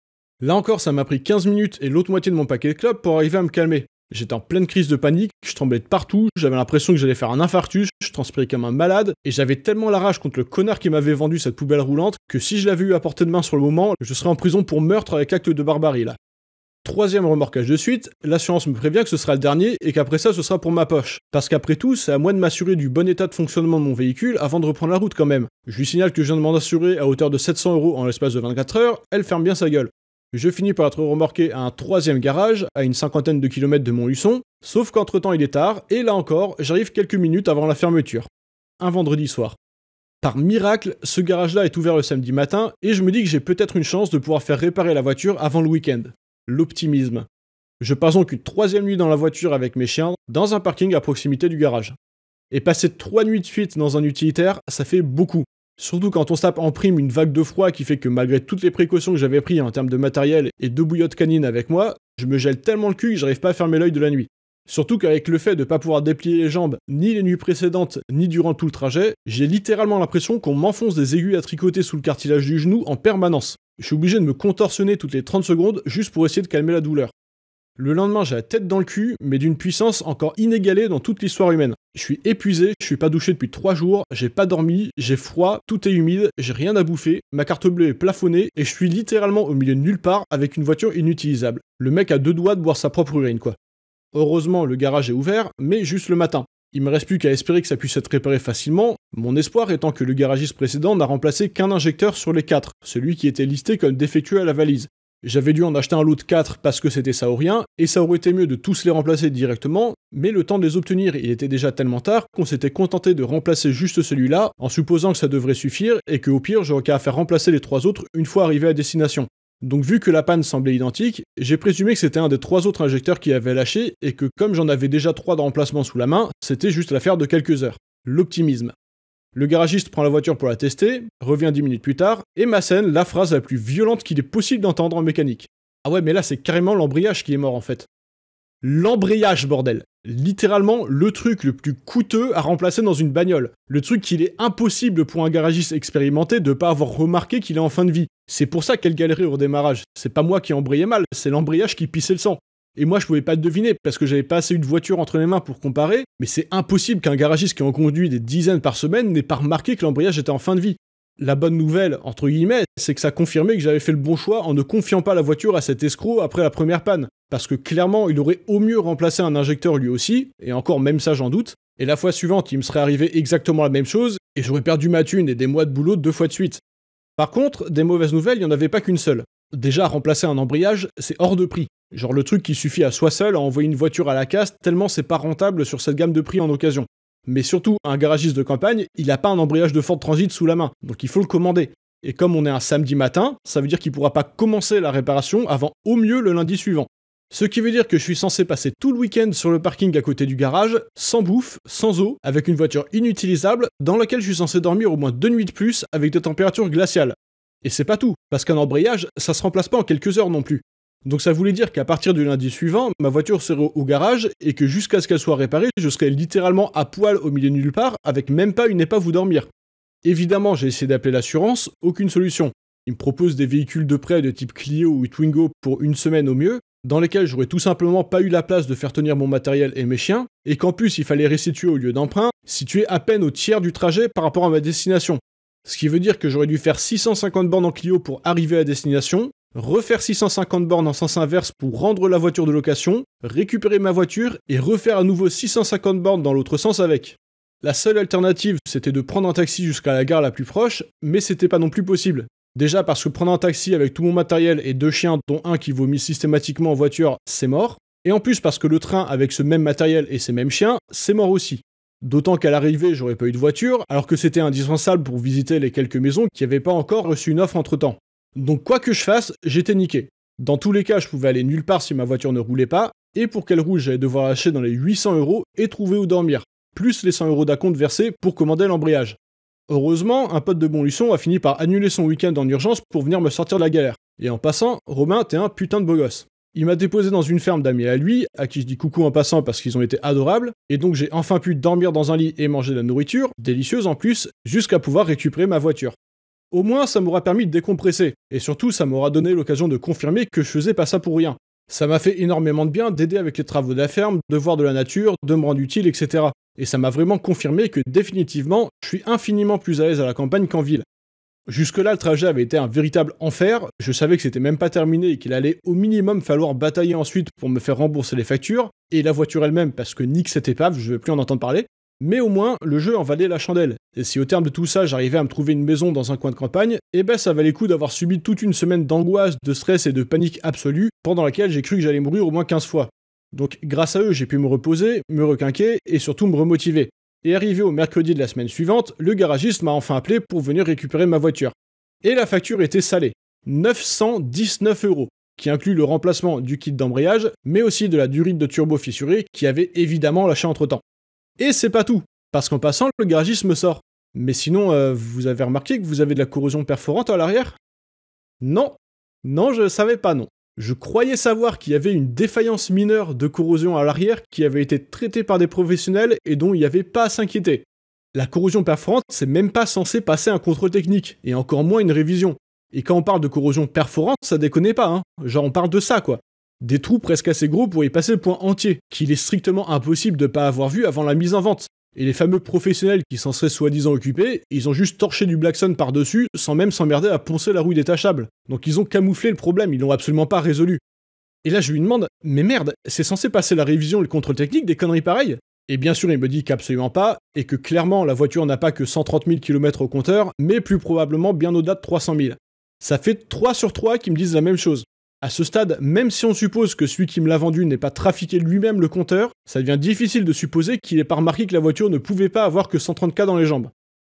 Là encore, ça m'a pris 15 minutes et l'autre moitié de mon paquet de club pour arriver à me calmer. J'étais en pleine crise de panique, je tremblais de partout, j'avais l'impression que j'allais faire un infarctus, je transpirais comme un malade, et j'avais tellement la rage contre le connard qui m'avait vendu cette poubelle roulante que si je l'avais eu à portée de main sur le moment, je serais en prison pour meurtre avec acte de barbarie là. Troisième remorquage de suite, l'assurance me prévient que ce sera le dernier et qu'après ça ce sera pour ma poche. Parce qu'après tout, c'est à moi de m'assurer du bon état de fonctionnement de mon véhicule avant de reprendre la route quand même. Je lui signale que je viens de m'en assurer à hauteur de 700 euros en l'espace de 24 heures, elle ferme bien sa gueule. Je finis par être remorqué à un troisième garage, à une cinquantaine de kilomètres de Montluçon, sauf qu'entre-temps il est tard, et là encore, j'arrive quelques minutes avant la fermeture. Un vendredi soir. Par miracle, ce garage-là est ouvert le samedi matin, et je me dis que j'ai peut-être une chance de pouvoir faire réparer la voiture avant le week-end l'optimisme. Je passe donc une troisième nuit dans la voiture avec mes chiens, dans un parking à proximité du garage. Et passer trois nuits de suite dans un utilitaire, ça fait beaucoup. Surtout quand on se tape en prime une vague de froid qui fait que malgré toutes les précautions que j'avais prises en termes de matériel et de bouillotte canine avec moi, je me gèle tellement le cul que j'arrive pas à fermer l'œil de la nuit. Surtout qu'avec le fait de ne pas pouvoir déplier les jambes ni les nuits précédentes ni durant tout le trajet, j'ai littéralement l'impression qu'on m'enfonce des aiguilles à tricoter sous le cartilage du genou en permanence. Je suis obligé de me contorsionner toutes les 30 secondes juste pour essayer de calmer la douleur. Le lendemain, j'ai la tête dans le cul, mais d'une puissance encore inégalée dans toute l'histoire humaine. Je suis épuisé, je suis pas douché depuis 3 jours, j'ai pas dormi, j'ai froid, tout est humide, j'ai rien à bouffer, ma carte bleue est plafonnée et je suis littéralement au milieu de nulle part avec une voiture inutilisable. Le mec a deux doigts de boire sa propre urine, quoi. Heureusement, le garage est ouvert, mais juste le matin. Il me reste plus qu'à espérer que ça puisse être réparé facilement, mon espoir étant que le garagiste précédent n'a remplacé qu'un injecteur sur les quatre, celui qui était listé comme défectueux à la valise. J'avais dû en acheter un lot de 4 parce que c'était rien, et ça aurait été mieux de tous les remplacer directement, mais le temps de les obtenir, il était déjà tellement tard qu'on s'était contenté de remplacer juste celui-là, en supposant que ça devrait suffire, et que au pire j'aurais qu'à faire remplacer les trois autres une fois arrivé à destination. Donc vu que la panne semblait identique, j'ai présumé que c'était un des trois autres injecteurs qui avait lâché et que comme j'en avais déjà trois de remplacement sous la main, c'était juste l'affaire de quelques heures. L'optimisme. Le garagiste prend la voiture pour la tester, revient dix minutes plus tard et m'assène la phrase la plus violente qu'il est possible d'entendre en mécanique. Ah ouais, mais là c'est carrément l'embrayage qui est mort en fait. L'embrayage, bordel Littéralement le truc le plus coûteux à remplacer dans une bagnole. Le truc qu'il est impossible pour un garagiste expérimenté de pas avoir remarqué qu'il est en fin de vie. C'est pour ça qu'elle galérait au redémarrage, C'est pas moi qui embrayais mal, c'est l'embrayage qui pissait le sang. Et moi, je pouvais pas deviner parce que j'avais pas assez eu de voiture entre les mains pour comparer, mais c'est impossible qu'un garagiste qui en conduit des dizaines par semaine n'ait pas remarqué que l'embrayage était en fin de vie. La bonne nouvelle, entre guillemets, c'est que ça confirmait que j'avais fait le bon choix en ne confiant pas la voiture à cet escroc après la première panne. Parce que clairement, il aurait au mieux remplacé un injecteur lui aussi, et encore même ça j'en doute, et la fois suivante, il me serait arrivé exactement la même chose, et j'aurais perdu ma thune et des mois de boulot deux fois de suite. Par contre, des mauvaises nouvelles, il n'y en avait pas qu'une seule. Déjà, remplacer un embrayage, c'est hors de prix. Genre le truc qui suffit à soi seul à envoyer une voiture à la casse tellement c'est pas rentable sur cette gamme de prix en occasion. Mais surtout, un garagiste de campagne, il n'a pas un embrayage de Ford Transit sous la main, donc il faut le commander. Et comme on est un samedi matin, ça veut dire qu'il pourra pas commencer la réparation avant au mieux le lundi suivant. Ce qui veut dire que je suis censé passer tout le week-end sur le parking à côté du garage, sans bouffe, sans eau, avec une voiture inutilisable, dans laquelle je suis censé dormir au moins deux nuits de plus avec des températures glaciales. Et c'est pas tout, parce qu'un embrayage, ça se remplace pas en quelques heures non plus. Donc ça voulait dire qu'à partir du lundi suivant, ma voiture serait au garage et que jusqu'à ce qu'elle soit réparée, je serais littéralement à poil au milieu nulle part avec même pas une épave où dormir. Évidemment, j'ai essayé d'appeler l'assurance, aucune solution. Ils me proposent des véhicules de prêt de type Clio ou Twingo pour une semaine au mieux, dans lesquels j'aurais tout simplement pas eu la place de faire tenir mon matériel et mes chiens, et qu'en plus il fallait restituer au lieu d'emprunt, situé à peine au tiers du trajet par rapport à ma destination. Ce qui veut dire que j'aurais dû faire 650 bornes en Clio pour arriver à destination, refaire 650 bornes en sens inverse pour rendre la voiture de location, récupérer ma voiture et refaire à nouveau 650 bornes dans l'autre sens avec. La seule alternative, c'était de prendre un taxi jusqu'à la gare la plus proche, mais c'était pas non plus possible, Déjà parce que prendre un taxi avec tout mon matériel et deux chiens, dont un qui vomit systématiquement en voiture, c'est mort. Et en plus parce que le train avec ce même matériel et ces mêmes chiens, c'est mort aussi. D'autant qu'à l'arrivée, j'aurais pas eu de voiture, alors que c'était indispensable pour visiter les quelques maisons qui n'avaient pas encore reçu une offre entre-temps. Donc quoi que je fasse, j'étais niqué. Dans tous les cas, je pouvais aller nulle part si ma voiture ne roulait pas, et pour qu'elle roule, j'allais devoir acheter dans les 800 euros et trouver où dormir, plus les 100 euros d'acompte versés pour commander l'embrayage. Heureusement, un pote de bon Luçon a fini par annuler son week-end en urgence pour venir me sortir de la galère. Et en passant, Romain, t'es un putain de beau gosse. Il m'a déposé dans une ferme d'amis à lui, à qui je dis coucou en passant parce qu'ils ont été adorables, et donc j'ai enfin pu dormir dans un lit et manger de la nourriture, délicieuse en plus, jusqu'à pouvoir récupérer ma voiture. Au moins, ça m'aura permis de décompresser, et surtout, ça m'aura donné l'occasion de confirmer que je faisais pas ça pour rien, ça m'a fait énormément de bien d'aider avec les travaux de la ferme, de voir de la nature, de me rendre utile, etc. Et ça m'a vraiment confirmé que définitivement, je suis infiniment plus à l'aise à la campagne qu'en ville. Jusque-là, le trajet avait été un véritable enfer, je savais que c'était même pas terminé et qu'il allait au minimum falloir batailler ensuite pour me faire rembourser les factures, et la voiture elle-même, parce que nique cette épave, je veux plus en entendre parler, mais au moins, le jeu en valait la chandelle. Et si au terme de tout ça, j'arrivais à me trouver une maison dans un coin de campagne, eh ben ça valait le coup d'avoir subi toute une semaine d'angoisse, de stress et de panique absolue, pendant laquelle j'ai cru que j'allais mourir au moins 15 fois. Donc grâce à eux, j'ai pu me reposer, me requinquer et surtout me remotiver. Et arrivé au mercredi de la semaine suivante, le garagiste m'a enfin appelé pour venir récupérer ma voiture. Et la facture était salée. 919 euros, qui inclut le remplacement du kit d'embrayage, mais aussi de la durite de turbo fissurée qui avait évidemment lâché entre temps. Et c'est pas tout, parce qu'en passant, le me sort. Mais sinon, euh, vous avez remarqué que vous avez de la corrosion perforante à l'arrière Non. Non, je savais pas, non. Je croyais savoir qu'il y avait une défaillance mineure de corrosion à l'arrière qui avait été traitée par des professionnels et dont il n'y avait pas à s'inquiéter. La corrosion perforante, c'est même pas censé passer un contrôle technique, et encore moins une révision. Et quand on parle de corrosion perforante, ça déconne pas, hein. Genre on parle de ça, quoi des trous presque assez gros pour y passer le point entier, qu'il est strictement impossible de pas avoir vu avant la mise en vente. Et les fameux professionnels qui s'en seraient soi-disant occupés, ils ont juste torché du Blackson par-dessus sans même s'emmerder à poncer la roue détachable. Donc ils ont camouflé le problème, ils l'ont absolument pas résolu. Et là je lui demande, mais merde, c'est censé passer la révision et le contrôle technique des conneries pareilles Et bien sûr il me dit qu'absolument pas, et que clairement la voiture n'a pas que 130 000 km au compteur, mais plus probablement bien au-delà de 300 000. Ça fait 3 sur 3 qui me disent la même chose. À ce stade, même si on suppose que celui qui me l'a vendu n'ait pas trafiqué lui-même le compteur, ça devient difficile de supposer qu'il est pas remarqué que la voiture ne pouvait pas avoir que 130K dans les jambes.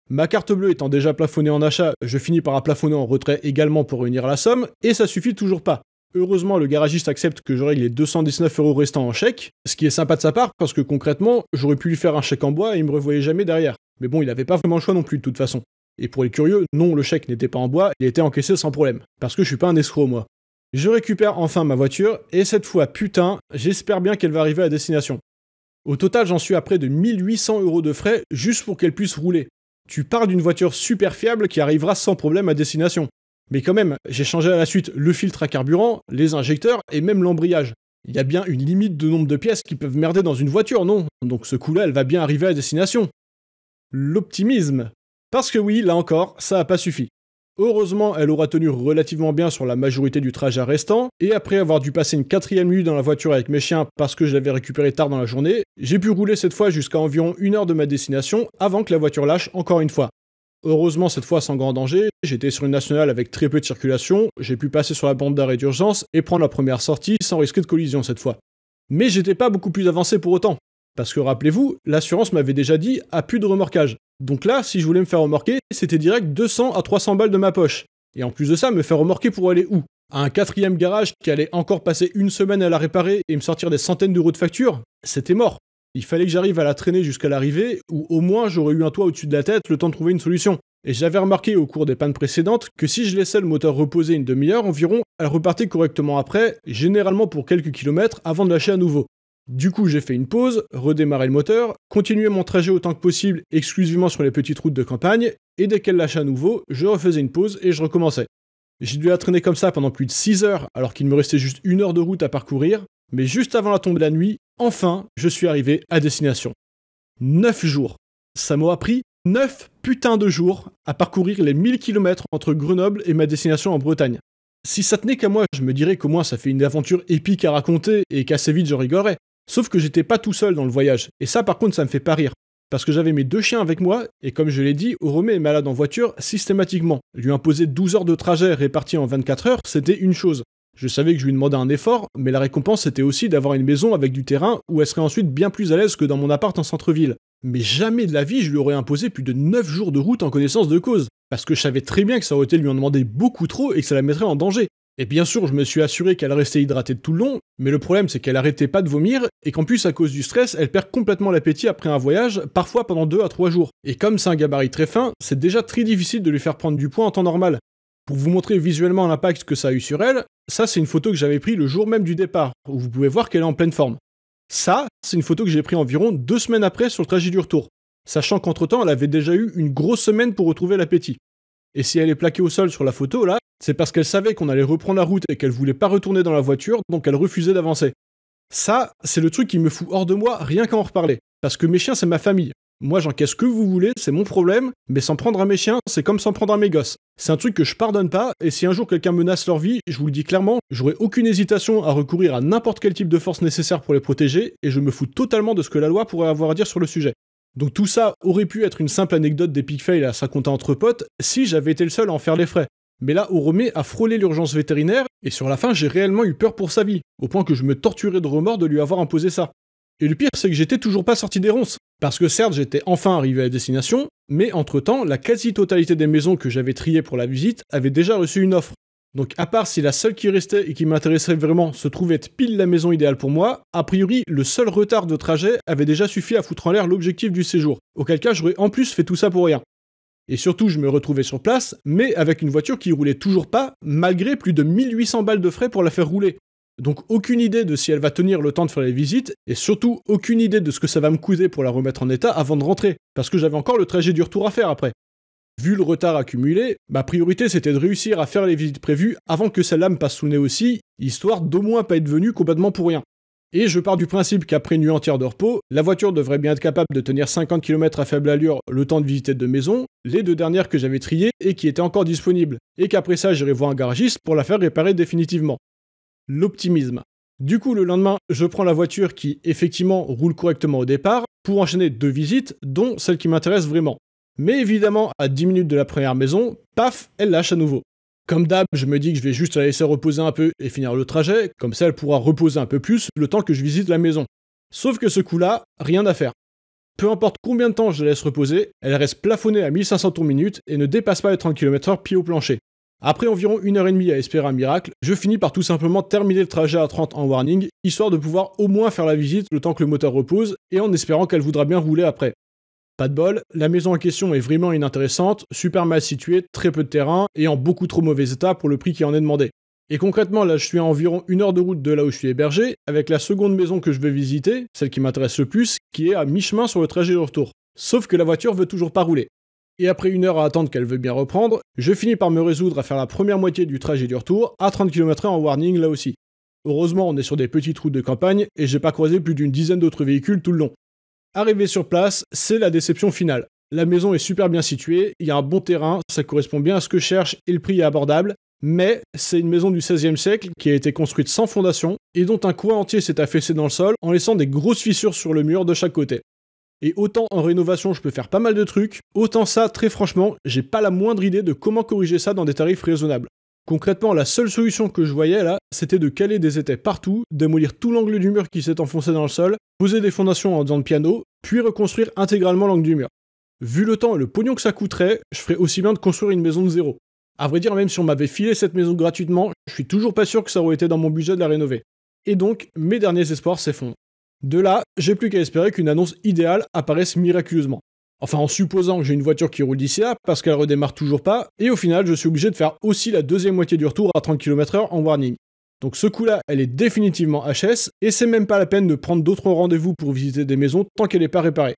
Ma carte bleue étant déjà plafonnée en achat, je finis par la plafonner en retrait également pour réunir la somme, et ça suffit toujours pas. Heureusement, le garagiste accepte que je règle les 219 euros restants en chèque, ce qui est sympa de sa part parce que concrètement, j'aurais pu lui faire un chèque en bois et il me revoyait jamais derrière. Mais bon, il n'avait pas vraiment le choix non plus de toute façon. Et pour les curieux, non, le chèque n'était pas en bois, il était encaissé sans problème. Parce que je suis pas un escroc, moi. Je récupère enfin ma voiture, et cette fois, putain, j'espère bien qu'elle va arriver à destination. Au total, j'en suis à près de 1800 euros de frais juste pour qu'elle puisse rouler. Tu parles d'une voiture super fiable qui arrivera sans problème à destination. Mais quand même, j'ai changé à la suite le filtre à carburant, les injecteurs et même l'embrayage. Il y a bien une limite de nombre de pièces qui peuvent merder dans une voiture, non Donc ce coup-là, elle va bien arriver à destination. L'optimisme. Parce que oui, là encore, ça n'a pas suffi. Heureusement, elle aura tenu relativement bien sur la majorité du trajet restant, et après avoir dû passer une quatrième nuit dans la voiture avec mes chiens parce que je l'avais récupéré tard dans la journée, j'ai pu rouler cette fois jusqu'à environ une heure de ma destination avant que la voiture lâche encore une fois. Heureusement cette fois sans grand danger, j'étais sur une nationale avec très peu de circulation, j'ai pu passer sur la bande d'arrêt d'urgence et prendre la première sortie sans risquer de collision cette fois. Mais j'étais pas beaucoup plus avancé pour autant. Parce que rappelez-vous, l'assurance m'avait déjà dit à ah, plus de remorquage. Donc là, si je voulais me faire remorquer, c'était direct 200 à 300 balles de ma poche. Et en plus de ça, me faire remorquer pour aller où À un quatrième garage qui allait encore passer une semaine à la réparer et me sortir des centaines d'euros de facture C'était mort. Il fallait que j'arrive à la traîner jusqu'à l'arrivée, ou au moins j'aurais eu un toit au-dessus de la tête le temps de trouver une solution. Et j'avais remarqué au cours des pannes précédentes que si je laissais le moteur reposer une demi-heure environ, elle repartait correctement après, généralement pour quelques kilomètres avant de lâcher à nouveau. Du coup, j'ai fait une pause, redémarré le moteur, continué mon trajet autant que possible exclusivement sur les petites routes de campagne, et dès qu'elle lâchait à nouveau, je refaisais une pause et je recommençais. J'ai dû la traîner comme ça pendant plus de 6 heures, alors qu'il me restait juste une heure de route à parcourir, mais juste avant la tombe de la nuit, enfin, je suis arrivé à destination. 9 jours. Ça m'a pris 9 putains de jours à parcourir les 1000 km entre Grenoble et ma destination en Bretagne. Si ça tenait qu'à moi, je me dirais qu'au moins ça fait une aventure épique à raconter et qu'assez vite je rigolerais. Sauf que j'étais pas tout seul dans le voyage, et ça par contre ça me fait pas rire. Parce que j'avais mes deux chiens avec moi, et comme je l'ai dit, Oromé est malade en voiture systématiquement. Lui imposer 12 heures de trajet réparties en 24 heures, c'était une chose. Je savais que je lui demandais un effort, mais la récompense c'était aussi d'avoir une maison avec du terrain où elle serait ensuite bien plus à l'aise que dans mon appart en centre-ville. Mais jamais de la vie je lui aurais imposé plus de 9 jours de route en connaissance de cause, parce que je savais très bien que ça aurait été lui en demander beaucoup trop et que ça la mettrait en danger. Et bien sûr, je me suis assuré qu'elle restait hydratée tout le long, mais le problème c'est qu'elle arrêtait pas de vomir, et qu'en plus à cause du stress, elle perd complètement l'appétit après un voyage, parfois pendant 2 à 3 jours. Et comme c'est un gabarit très fin, c'est déjà très difficile de lui faire prendre du poids en temps normal. Pour vous montrer visuellement l'impact que ça a eu sur elle, ça c'est une photo que j'avais prise le jour même du départ, où vous pouvez voir qu'elle est en pleine forme. Ça, c'est une photo que j'ai prise environ deux semaines après sur le trajet du retour, sachant qu'entre-temps elle avait déjà eu une grosse semaine pour retrouver l'appétit. Et si elle est plaquée au sol sur la photo, là, c'est parce qu'elle savait qu'on allait reprendre la route et qu'elle voulait pas retourner dans la voiture, donc elle refusait d'avancer. Ça, c'est le truc qui me fout hors de moi rien qu'à en reparler. Parce que mes chiens, c'est ma famille. Moi, j'encaisse que vous voulez, c'est mon problème, mais s'en prendre à mes chiens, c'est comme s'en prendre à mes gosses. C'est un truc que je pardonne pas, et si un jour quelqu'un menace leur vie, je vous le dis clairement, j'aurai aucune hésitation à recourir à n'importe quel type de force nécessaire pour les protéger, et je me fous totalement de ce que la loi pourrait avoir à dire sur le sujet. Donc tout ça aurait pu être une simple anecdote d'Epic Fail à sa entre potes si j'avais été le seul à en faire les frais. Mais là, Oromé a frôlé l'urgence vétérinaire et sur la fin, j'ai réellement eu peur pour sa vie, au point que je me torturais de remords de lui avoir imposé ça. Et le pire, c'est que j'étais toujours pas sorti des ronces. Parce que certes, j'étais enfin arrivé à destination, mais entre-temps, la quasi-totalité des maisons que j'avais triées pour la visite avait déjà reçu une offre. Donc à part si la seule qui restait et qui m'intéressait vraiment se trouvait être pile la maison idéale pour moi, a priori le seul retard de trajet avait déjà suffi à foutre en l'air l'objectif du séjour, auquel cas j'aurais en plus fait tout ça pour rien. Et surtout je me retrouvais sur place, mais avec une voiture qui roulait toujours pas, malgré plus de 1800 balles de frais pour la faire rouler. Donc aucune idée de si elle va tenir le temps de faire les visites, et surtout aucune idée de ce que ça va me coûter pour la remettre en état avant de rentrer, parce que j'avais encore le trajet du retour à faire après. Vu le retard accumulé, ma priorité c'était de réussir à faire les visites prévues avant que celle-là me passe sous le nez aussi, histoire d'au moins pas être venu complètement pour rien. Et je pars du principe qu'après une nuit entière de repos, la voiture devrait bien être capable de tenir 50 km à faible allure le temps de visiter deux maisons, les deux dernières que j'avais triées et qui étaient encore disponibles, et qu'après ça j'irai voir un garagiste pour la faire réparer définitivement. L'optimisme. Du coup, le lendemain, je prends la voiture qui, effectivement, roule correctement au départ pour enchaîner deux visites, dont celle qui m'intéresse vraiment, mais évidemment, à 10 minutes de la première maison, paf, elle lâche à nouveau. Comme d'hab, je me dis que je vais juste la laisser reposer un peu et finir le trajet, comme ça elle pourra reposer un peu plus le temps que je visite la maison. Sauf que ce coup-là, rien à faire. Peu importe combien de temps je la laisse reposer, elle reste plafonnée à 1500 tours minutes et ne dépasse pas les 30 km/h pied au plancher. Après environ une heure et demie à espérer un miracle, je finis par tout simplement terminer le trajet à 30 en warning, histoire de pouvoir au moins faire la visite le temps que le moteur repose, et en espérant qu'elle voudra bien rouler après. Pas de bol, la maison en question est vraiment inintéressante, super mal située, très peu de terrain et en beaucoup trop mauvais état pour le prix qui en est demandé. Et concrètement, là, je suis à environ une heure de route de là où je suis hébergé, avec la seconde maison que je veux visiter, celle qui m'intéresse le plus, qui est à mi-chemin sur le trajet de retour. Sauf que la voiture veut toujours pas rouler. Et après une heure à attendre qu'elle veut bien reprendre, je finis par me résoudre à faire la première moitié du trajet du retour, à 30 km/h en warning là aussi. Heureusement, on est sur des petites routes de campagne et j'ai pas croisé plus d'une dizaine d'autres véhicules tout le long. Arrivé sur place, c'est la déception finale. La maison est super bien située, il y a un bon terrain, ça correspond bien à ce que je cherche et le prix est abordable, mais c'est une maison du XVIe siècle qui a été construite sans fondation et dont un coin entier s'est affaissé dans le sol en laissant des grosses fissures sur le mur de chaque côté. Et autant en rénovation je peux faire pas mal de trucs, autant ça, très franchement, j'ai pas la moindre idée de comment corriger ça dans des tarifs raisonnables. Concrètement, la seule solution que je voyais là, c'était de caler des étais partout, démolir tout l'angle du mur qui s'est enfoncé dans le sol, poser des fondations en faisant de piano, puis reconstruire intégralement l'angle du mur. Vu le temps et le pognon que ça coûterait, je ferais aussi bien de construire une maison de zéro. À vrai dire, même si on m'avait filé cette maison gratuitement, je suis toujours pas sûr que ça aurait été dans mon budget de la rénover. Et donc, mes derniers espoirs s'effondrent. De là, j'ai plus qu'à espérer qu'une annonce idéale apparaisse miraculeusement. Enfin, en supposant que j'ai une voiture qui roule d'ici là, parce qu'elle redémarre toujours pas, et au final, je suis obligé de faire aussi la deuxième moitié du retour à 30 km/h en warning. Donc ce coup-là, elle est définitivement HS, et c'est même pas la peine de prendre d'autres rendez-vous pour visiter des maisons tant qu'elle n'est pas réparée.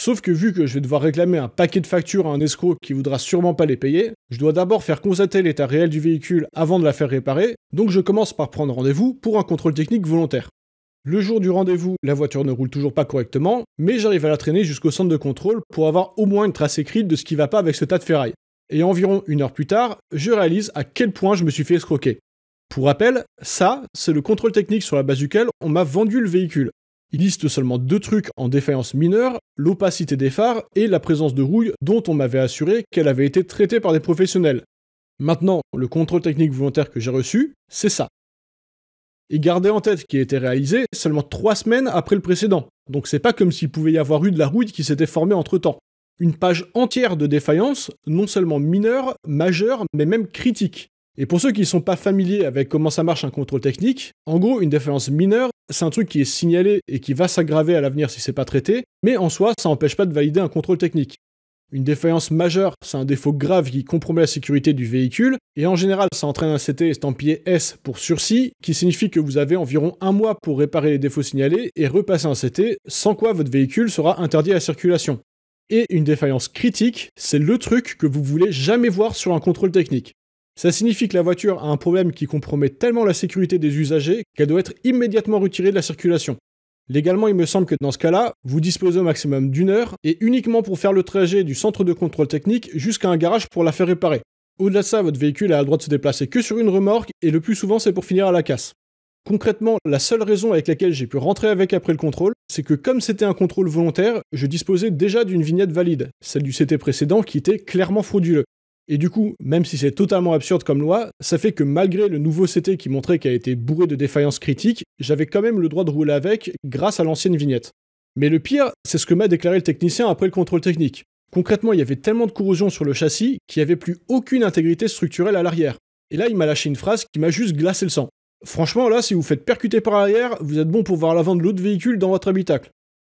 Sauf que vu que je vais devoir réclamer un paquet de factures à un escroc qui voudra sûrement pas les payer, je dois d'abord faire constater l'état réel du véhicule avant de la faire réparer, donc je commence par prendre rendez-vous pour un contrôle technique volontaire. Le jour du rendez-vous, la voiture ne roule toujours pas correctement, mais j'arrive à la traîner jusqu'au centre de contrôle pour avoir au moins une trace écrite de ce qui va pas avec ce tas de ferraille. Et environ une heure plus tard, je réalise à quel point je me suis fait escroquer. Pour rappel, ça, c'est le contrôle technique sur la base duquel on m'a vendu le véhicule. Il liste seulement deux trucs en défaillance mineure, l'opacité des phares et la présence de rouille dont on m'avait assuré qu'elle avait été traitée par des professionnels. Maintenant, le contrôle technique volontaire que j'ai reçu, c'est ça. Et gardez en tête qu'il a été réalisé seulement trois semaines après le précédent, donc c'est pas comme s'il pouvait y avoir eu de la rouille qui s'était formée entre temps. Une page entière de défaillance, non seulement mineure, majeure, mais même critique. Et pour ceux qui ne sont pas familiers avec comment ça marche un contrôle technique, en gros, une défaillance mineure, c'est un truc qui est signalé et qui va s'aggraver à l'avenir si c'est pas traité, mais en soi, ça n'empêche pas de valider un contrôle technique. Une défaillance majeure, c'est un défaut grave qui compromet la sécurité du véhicule, et en général, ça entraîne un CT estampillé S pour sursis, qui signifie que vous avez environ un mois pour réparer les défauts signalés et repasser un CT, sans quoi votre véhicule sera interdit à la circulation. Et une défaillance critique, c'est le truc que vous voulez jamais voir sur un contrôle technique. Ça signifie que la voiture a un problème qui compromet tellement la sécurité des usagers qu'elle doit être immédiatement retirée de la circulation. Légalement, il me semble que dans ce cas-là, vous disposez au maximum d'une heure et uniquement pour faire le trajet du centre de contrôle technique jusqu'à un garage pour la faire réparer. Au-delà de ça, votre véhicule a le droit de se déplacer que sur une remorque et le plus souvent c'est pour finir à la casse. Concrètement, la seule raison avec laquelle j'ai pu rentrer avec après le contrôle, c'est que comme c'était un contrôle volontaire, je disposais déjà d'une vignette valide, celle du CT précédent qui était clairement frauduleux. Et du coup, même si c'est totalement absurde comme loi, ça fait que malgré le nouveau CT qui montrait qu'elle était bourré de défaillances critiques, j'avais quand même le droit de rouler avec grâce à l'ancienne vignette. Mais le pire, c'est ce que m'a déclaré le technicien après le contrôle technique. Concrètement, il y avait tellement de corrosion sur le châssis qu'il n'y avait plus aucune intégrité structurelle à l'arrière. Et là, il m'a lâché une phrase qui m'a juste glacé le sang. Franchement, là, si vous faites percuter par l'arrière, vous êtes bon pour voir l'avant de l'autre véhicule dans votre habitacle.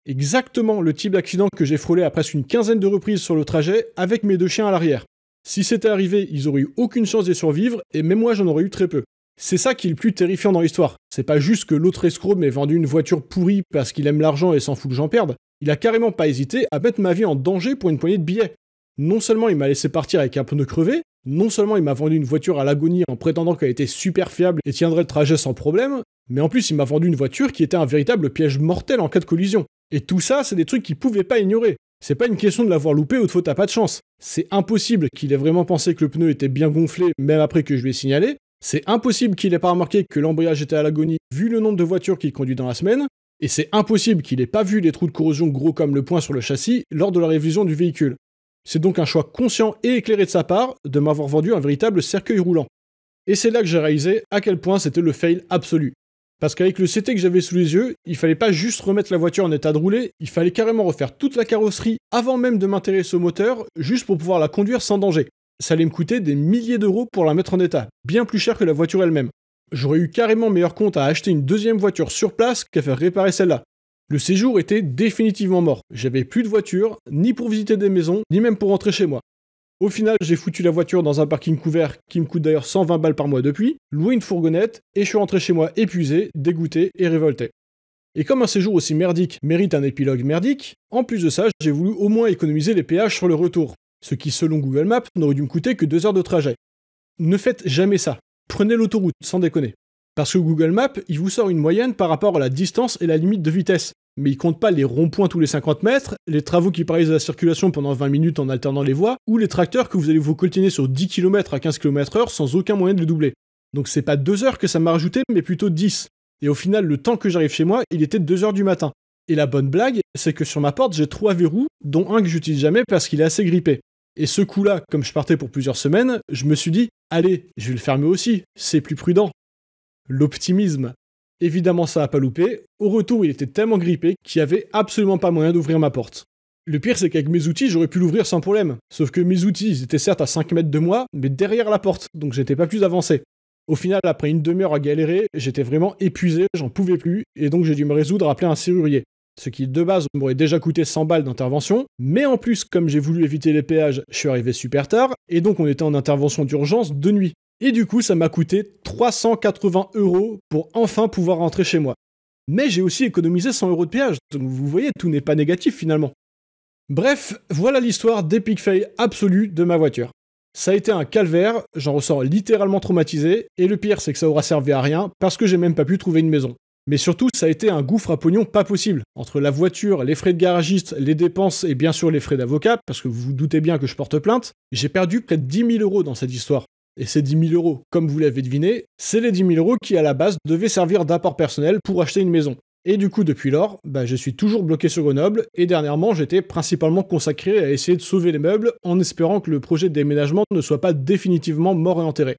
Exactement le type d'accident que j'ai frôlé à presque une quinzaine de reprises sur le trajet avec mes deux chiens à l'arrière. Si c'était arrivé, ils auraient eu aucune chance de survivre, et même moi j'en aurais eu très peu. C'est ça qui est le plus terrifiant dans l'histoire. C'est pas juste que l'autre escroc m'ait vendu une voiture pourrie parce qu'il aime l'argent et s'en fout que j'en perde. Il a carrément pas hésité à mettre ma vie en danger pour une poignée de billets. Non seulement il m'a laissé partir avec un pneu crevé, non seulement il m'a vendu une voiture à l'agonie en prétendant qu'elle était super fiable et tiendrait le trajet sans problème, mais en plus il m'a vendu une voiture qui était un véritable piège mortel en cas de collision. Et tout ça, c'est des trucs qu'il pouvait pas ignorer. C'est pas une question de l'avoir loupé ou de faute à pas de chance. C'est impossible qu'il ait vraiment pensé que le pneu était bien gonflé, même après que je lui ai signalé. C'est impossible qu'il ait pas remarqué que l'embrayage était à l'agonie, vu le nombre de voitures qu'il conduit dans la semaine. Et c'est impossible qu'il ait pas vu les trous de corrosion gros comme le point sur le châssis lors de la révision du véhicule. C'est donc un choix conscient et éclairé de sa part de m'avoir vendu un véritable cercueil roulant. Et c'est là que j'ai réalisé à quel point c'était le fail absolu. Parce qu'avec le CT que j'avais sous les yeux, il fallait pas juste remettre la voiture en état de rouler, il fallait carrément refaire toute la carrosserie avant même de m'intéresser au moteur, juste pour pouvoir la conduire sans danger. Ça allait me coûter des milliers d'euros pour la mettre en état, bien plus cher que la voiture elle-même. J'aurais eu carrément meilleur compte à acheter une deuxième voiture sur place qu'à faire réparer celle-là. Le séjour était définitivement mort. J'avais plus de voiture, ni pour visiter des maisons, ni même pour rentrer chez moi. Au final, j'ai foutu la voiture dans un parking couvert qui me coûte d'ailleurs 120 balles par mois depuis, loué une fourgonnette, et je suis rentré chez moi épuisé, dégoûté et révolté. Et comme un séjour aussi merdique mérite un épilogue merdique, en plus de ça, j'ai voulu au moins économiser les péages sur le retour, ce qui selon Google Maps n'aurait dû me coûter que 2 heures de trajet. Ne faites jamais ça. Prenez l'autoroute, sans déconner. Parce que Google Maps, il vous sort une moyenne par rapport à la distance et la limite de vitesse. Mais il compte pas les ronds-points tous les 50 mètres, les travaux qui paralysent la circulation pendant 20 minutes en alternant les voies, ou les tracteurs que vous allez vous coltiner sur 10 km à 15 km heure sans aucun moyen de le doubler. Donc c'est pas 2 heures que ça m'a rajouté, mais plutôt 10. Et au final, le temps que j'arrive chez moi, il était 2 heures du matin. Et la bonne blague, c'est que sur ma porte, j'ai 3 verrous, dont un que j'utilise jamais parce qu'il est assez grippé. Et ce coup-là, comme je partais pour plusieurs semaines, je me suis dit, allez, je vais le fermer aussi, c'est plus prudent, l'optimisme. Évidemment, ça a pas loupé. Au retour, il était tellement grippé qu'il n'y avait absolument pas moyen d'ouvrir ma porte. Le pire, c'est qu'avec mes outils, j'aurais pu l'ouvrir sans problème. Sauf que mes outils, ils étaient certes à 5 mètres de moi, mais derrière la porte, donc j'étais pas plus avancé. Au final, après une demi-heure à galérer, j'étais vraiment épuisé, j'en pouvais plus, et donc j'ai dû me résoudre à appeler un serrurier. Ce qui, de base, m'aurait déjà coûté 100 balles d'intervention, mais en plus, comme j'ai voulu éviter les péages, je suis arrivé super tard, et donc on était en intervention d'urgence de nuit. Et du coup, ça m'a coûté 380 euros pour enfin pouvoir rentrer chez moi. Mais j'ai aussi économisé 100 euros de péage, donc vous voyez, tout n'est pas négatif finalement. Bref, voilà l'histoire d'Epic Fail absolu de ma voiture. Ça a été un calvaire, j'en ressors littéralement traumatisé, et le pire c'est que ça aura servi à rien, parce que j'ai même pas pu trouver une maison. Mais surtout, ça a été un gouffre à pognon pas possible. Entre la voiture, les frais de garagiste, les dépenses et bien sûr les frais d'avocat, parce que vous vous doutez bien que je porte plainte, j'ai perdu près de 10 000 euros dans cette histoire et ces 10 000 euros, comme vous l'avez deviné, c'est les 10 000 euros qui à la base devaient servir d'apport personnel pour acheter une maison. Et du coup, depuis lors, bah, je suis toujours bloqué sur Grenoble, et dernièrement, j'étais principalement consacré à essayer de sauver les meubles en espérant que le projet de déménagement ne soit pas définitivement mort et enterré.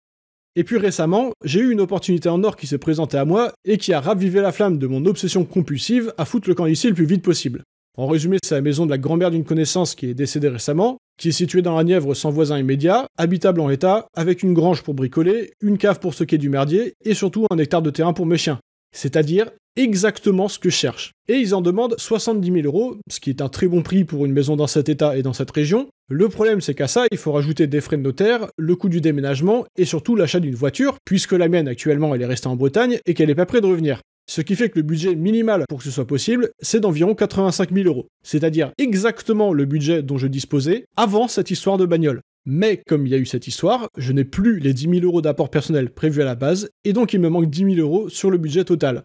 Et puis récemment, j'ai eu une opportunité en or qui s'est présentée à moi et qui a ravivé la flamme de mon obsession compulsive à foutre le camp ici le plus vite possible. En résumé, c'est la maison de la grand-mère d'une connaissance qui est décédée récemment, qui est située dans la Nièvre sans voisin immédiat, habitable en état, avec une grange pour bricoler, une cave pour est du merdier et surtout un hectare de terrain pour mes chiens. C'est-à-dire exactement ce que je cherche. Et ils en demandent 70 000 euros, ce qui est un très bon prix pour une maison dans cet état et dans cette région. Le problème, c'est qu'à ça, il faut rajouter des frais de notaire, le coût du déménagement et surtout l'achat d'une voiture, puisque la mienne actuellement elle est restée en Bretagne et qu'elle n'est pas près de revenir. Ce qui fait que le budget minimal pour que ce soit possible, c'est d'environ 85 000 euros. C'est-à-dire exactement le budget dont je disposais avant cette histoire de bagnole. Mais comme il y a eu cette histoire, je n'ai plus les 10 000 euros d'apport personnel prévu à la base, et donc il me manque 10 000 euros sur le budget total.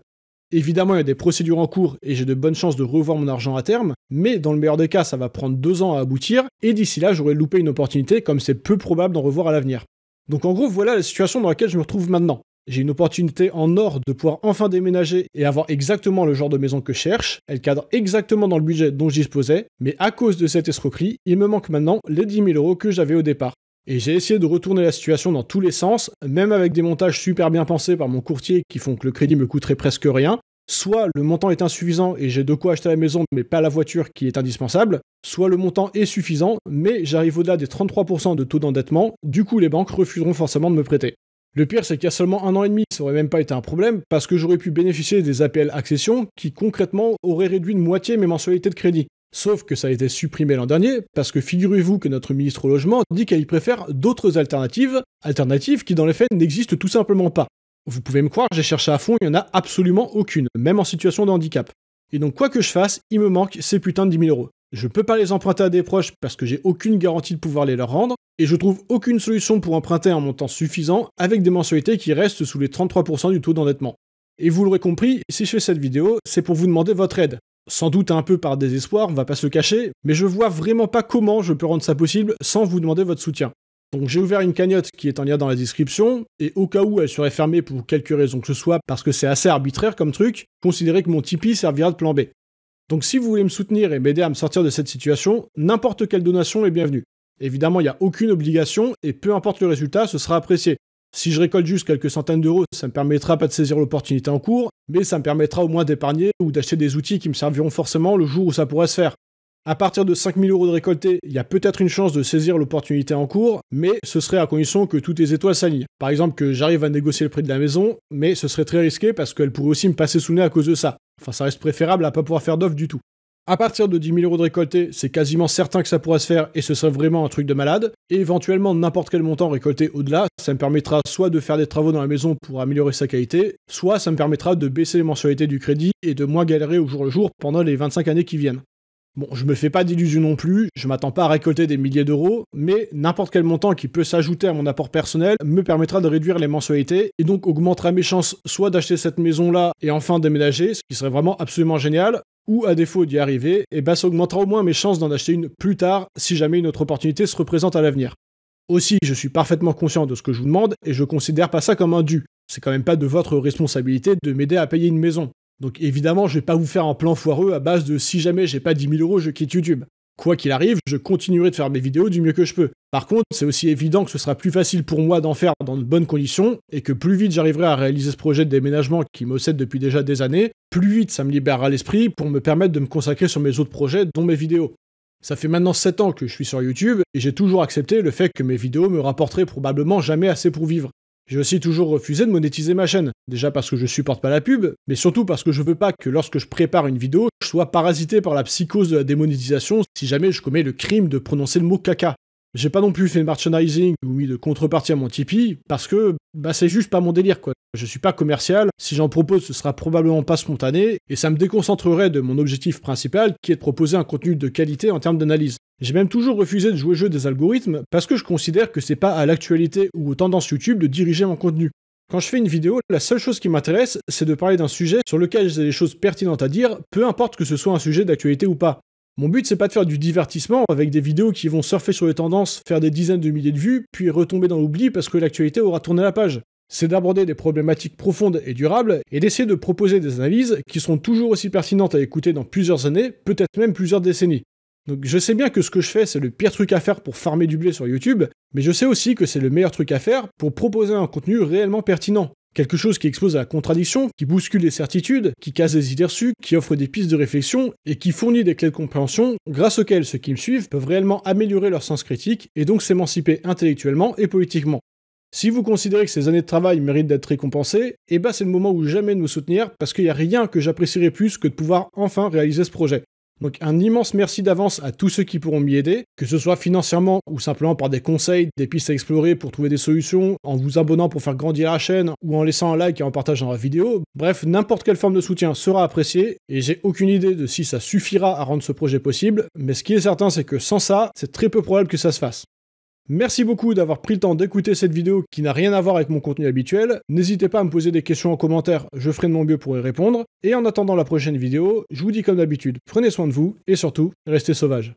Évidemment, il y a des procédures en cours et j'ai de bonnes chances de revoir mon argent à terme, mais dans le meilleur des cas, ça va prendre deux ans à aboutir, et d'ici là, j'aurais loupé une opportunité comme c'est peu probable d'en revoir à l'avenir. Donc en gros, voilà la situation dans laquelle je me retrouve maintenant. J'ai une opportunité en or de pouvoir enfin déménager et avoir exactement le genre de maison que je cherche. Elle cadre exactement dans le budget dont je disposais, mais à cause de cette escroquerie, il me manque maintenant les 10 000 euros que j'avais au départ. Et j'ai essayé de retourner la situation dans tous les sens, même avec des montages super bien pensés par mon courtier qui font que le crédit me coûterait presque rien. Soit le montant est insuffisant et j'ai de quoi acheter la maison mais pas la voiture qui est indispensable, soit le montant est suffisant mais j'arrive au-delà des 33% de taux d'endettement, du coup les banques refuseront forcément de me prêter. Le pire, c'est qu'il y a seulement un an et demi, ça aurait même pas été un problème, parce que j'aurais pu bénéficier des APL accession, qui concrètement auraient réduit de moitié mes mensualités de crédit. Sauf que ça a été supprimé l'an dernier, parce que figurez-vous que notre ministre au logement dit qu'elle y préfère d'autres alternatives, alternatives qui dans les faits n'existent tout simplement pas. Vous pouvez me croire, j'ai cherché à fond, il n'y en a absolument aucune, même en situation de handicap. Et donc quoi que je fasse, il me manque ces putains de 10 000 euros. Je peux pas les emprunter à des proches parce que j'ai aucune garantie de pouvoir les leur rendre, et je trouve aucune solution pour emprunter un montant suffisant avec des mensualités qui restent sous les 33% du taux d'endettement. Et vous l'aurez compris, si je fais cette vidéo, c'est pour vous demander votre aide. Sans doute un peu par désespoir, on va pas se cacher, mais je vois vraiment pas comment je peux rendre ça possible sans vous demander votre soutien. Donc j'ai ouvert une cagnotte qui est en lien dans la description, et au cas où elle serait fermée pour quelque raison que ce soit, parce que c'est assez arbitraire comme truc, considérez que mon Tipeee servira de plan B. Donc si vous voulez me soutenir et m'aider à me sortir de cette situation, n'importe quelle donation est bienvenue. Évidemment, il n'y a aucune obligation et peu importe le résultat, ce sera apprécié. Si je récolte juste quelques centaines d'euros, ça ne me permettra pas de saisir l'opportunité en cours, mais ça me permettra au moins d'épargner ou d'acheter des outils qui me serviront forcément le jour où ça pourrait se faire. À partir de 5000 euros de récolté, il y a peut-être une chance de saisir l'opportunité en cours, mais ce serait à condition que toutes les étoiles s'alignent. Par exemple que j'arrive à négocier le prix de la maison, mais ce serait très risqué parce qu'elle pourrait aussi me passer sous le nez à cause de ça. Enfin, ça reste préférable à pas pouvoir faire d'offre du tout. À partir de 10 000 euros de récolté, c'est quasiment certain que ça pourra se faire et ce serait vraiment un truc de malade. Et éventuellement, n'importe quel montant récolté au-delà, ça me permettra soit de faire des travaux dans la maison pour améliorer sa qualité, soit ça me permettra de baisser les mensualités du crédit et de moins galérer au jour le jour pendant les 25 années qui viennent. Bon, je me fais pas d'illusions non plus, je m'attends pas à récolter des milliers d'euros, mais n'importe quel montant qui peut s'ajouter à mon apport personnel me permettra de réduire les mensualités et donc augmentera mes chances soit d'acheter cette maison-là et enfin déménager, ce qui serait vraiment absolument génial, ou à défaut d'y arriver, et eh bah ben, ça augmentera au moins mes chances d'en acheter une plus tard si jamais une autre opportunité se représente à l'avenir. Aussi, je suis parfaitement conscient de ce que je vous demande et je considère pas ça comme un dû. C'est quand même pas de votre responsabilité de m'aider à payer une maison. Donc évidemment, je vais pas vous faire un plan foireux à base de si jamais j'ai pas 10 000 euros, je quitte YouTube. Quoi qu'il arrive, je continuerai de faire mes vidéos du mieux que je peux. Par contre, c'est aussi évident que ce sera plus facile pour moi d'en faire dans de bonnes conditions et que plus vite j'arriverai à réaliser ce projet de déménagement qui m'ossède depuis déjà des années, plus vite ça me libérera l'esprit pour me permettre de me consacrer sur mes autres projets, dont mes vidéos. Ça fait maintenant 7 ans que je suis sur YouTube et j'ai toujours accepté le fait que mes vidéos me rapporteraient probablement jamais assez pour vivre. J'ai aussi toujours refusé de monétiser ma chaîne, déjà parce que je supporte pas la pub, mais surtout parce que je veux pas que lorsque je prépare une vidéo, je sois parasité par la psychose de la démonétisation si jamais je commets le crime de prononcer le mot caca. J'ai pas non plus fait de merchandising ou mis de contrepartie à mon Tipeee parce que bah c'est juste pas mon délire quoi. Je suis pas commercial, si j'en propose ce sera probablement pas spontané et ça me déconcentrerait de mon objectif principal qui est de proposer un contenu de qualité en termes d'analyse. J'ai même toujours refusé de jouer jeu des algorithmes parce que je considère que c'est pas à l'actualité ou aux tendances YouTube de diriger mon contenu. Quand je fais une vidéo, la seule chose qui m'intéresse, c'est de parler d'un sujet sur lequel j'ai des choses pertinentes à dire, peu importe que ce soit un sujet d'actualité ou pas. Mon but, c'est pas de faire du divertissement avec des vidéos qui vont surfer sur les tendances, faire des dizaines de milliers de vues, puis retomber dans l'oubli parce que l'actualité aura tourné la page. C'est d'aborder des problématiques profondes et durables et d'essayer de proposer des analyses qui seront toujours aussi pertinentes à écouter dans plusieurs années, peut-être même plusieurs décennies. Donc je sais bien que ce que je fais, c'est le pire truc à faire pour farmer du blé sur YouTube, mais je sais aussi que c'est le meilleur truc à faire pour proposer un contenu réellement pertinent. Quelque chose qui expose à la contradiction, qui bouscule les certitudes, qui casse les idées reçues, qui offre des pistes de réflexion et qui fournit des clés de compréhension grâce auxquelles ceux qui me suivent peuvent réellement améliorer leur sens critique et donc s'émanciper intellectuellement et politiquement. Si vous considérez que ces années de travail méritent d'être récompensées, eh ben c'est le moment où jamais de me soutenir parce qu'il n'y a rien que j'apprécierais plus que de pouvoir enfin réaliser ce projet. Donc un immense merci d'avance à tous ceux qui pourront m'y aider, que ce soit financièrement ou simplement par des conseils, des pistes à explorer pour trouver des solutions, en vous abonnant pour faire grandir la chaîne ou en laissant un like et en partageant la vidéo. Bref, n'importe quelle forme de soutien sera appréciée et j'ai aucune idée de si ça suffira à rendre ce projet possible, mais ce qui est certain c'est que sans ça, c'est très peu probable que ça se fasse. Merci beaucoup d'avoir pris le temps d'écouter cette vidéo qui n'a rien à voir avec mon contenu habituel. N'hésitez pas à me poser des questions en commentaire, je ferai de mon mieux pour y répondre. Et en attendant la prochaine vidéo, je vous dis comme d'habitude, prenez soin de vous et surtout, restez sauvages.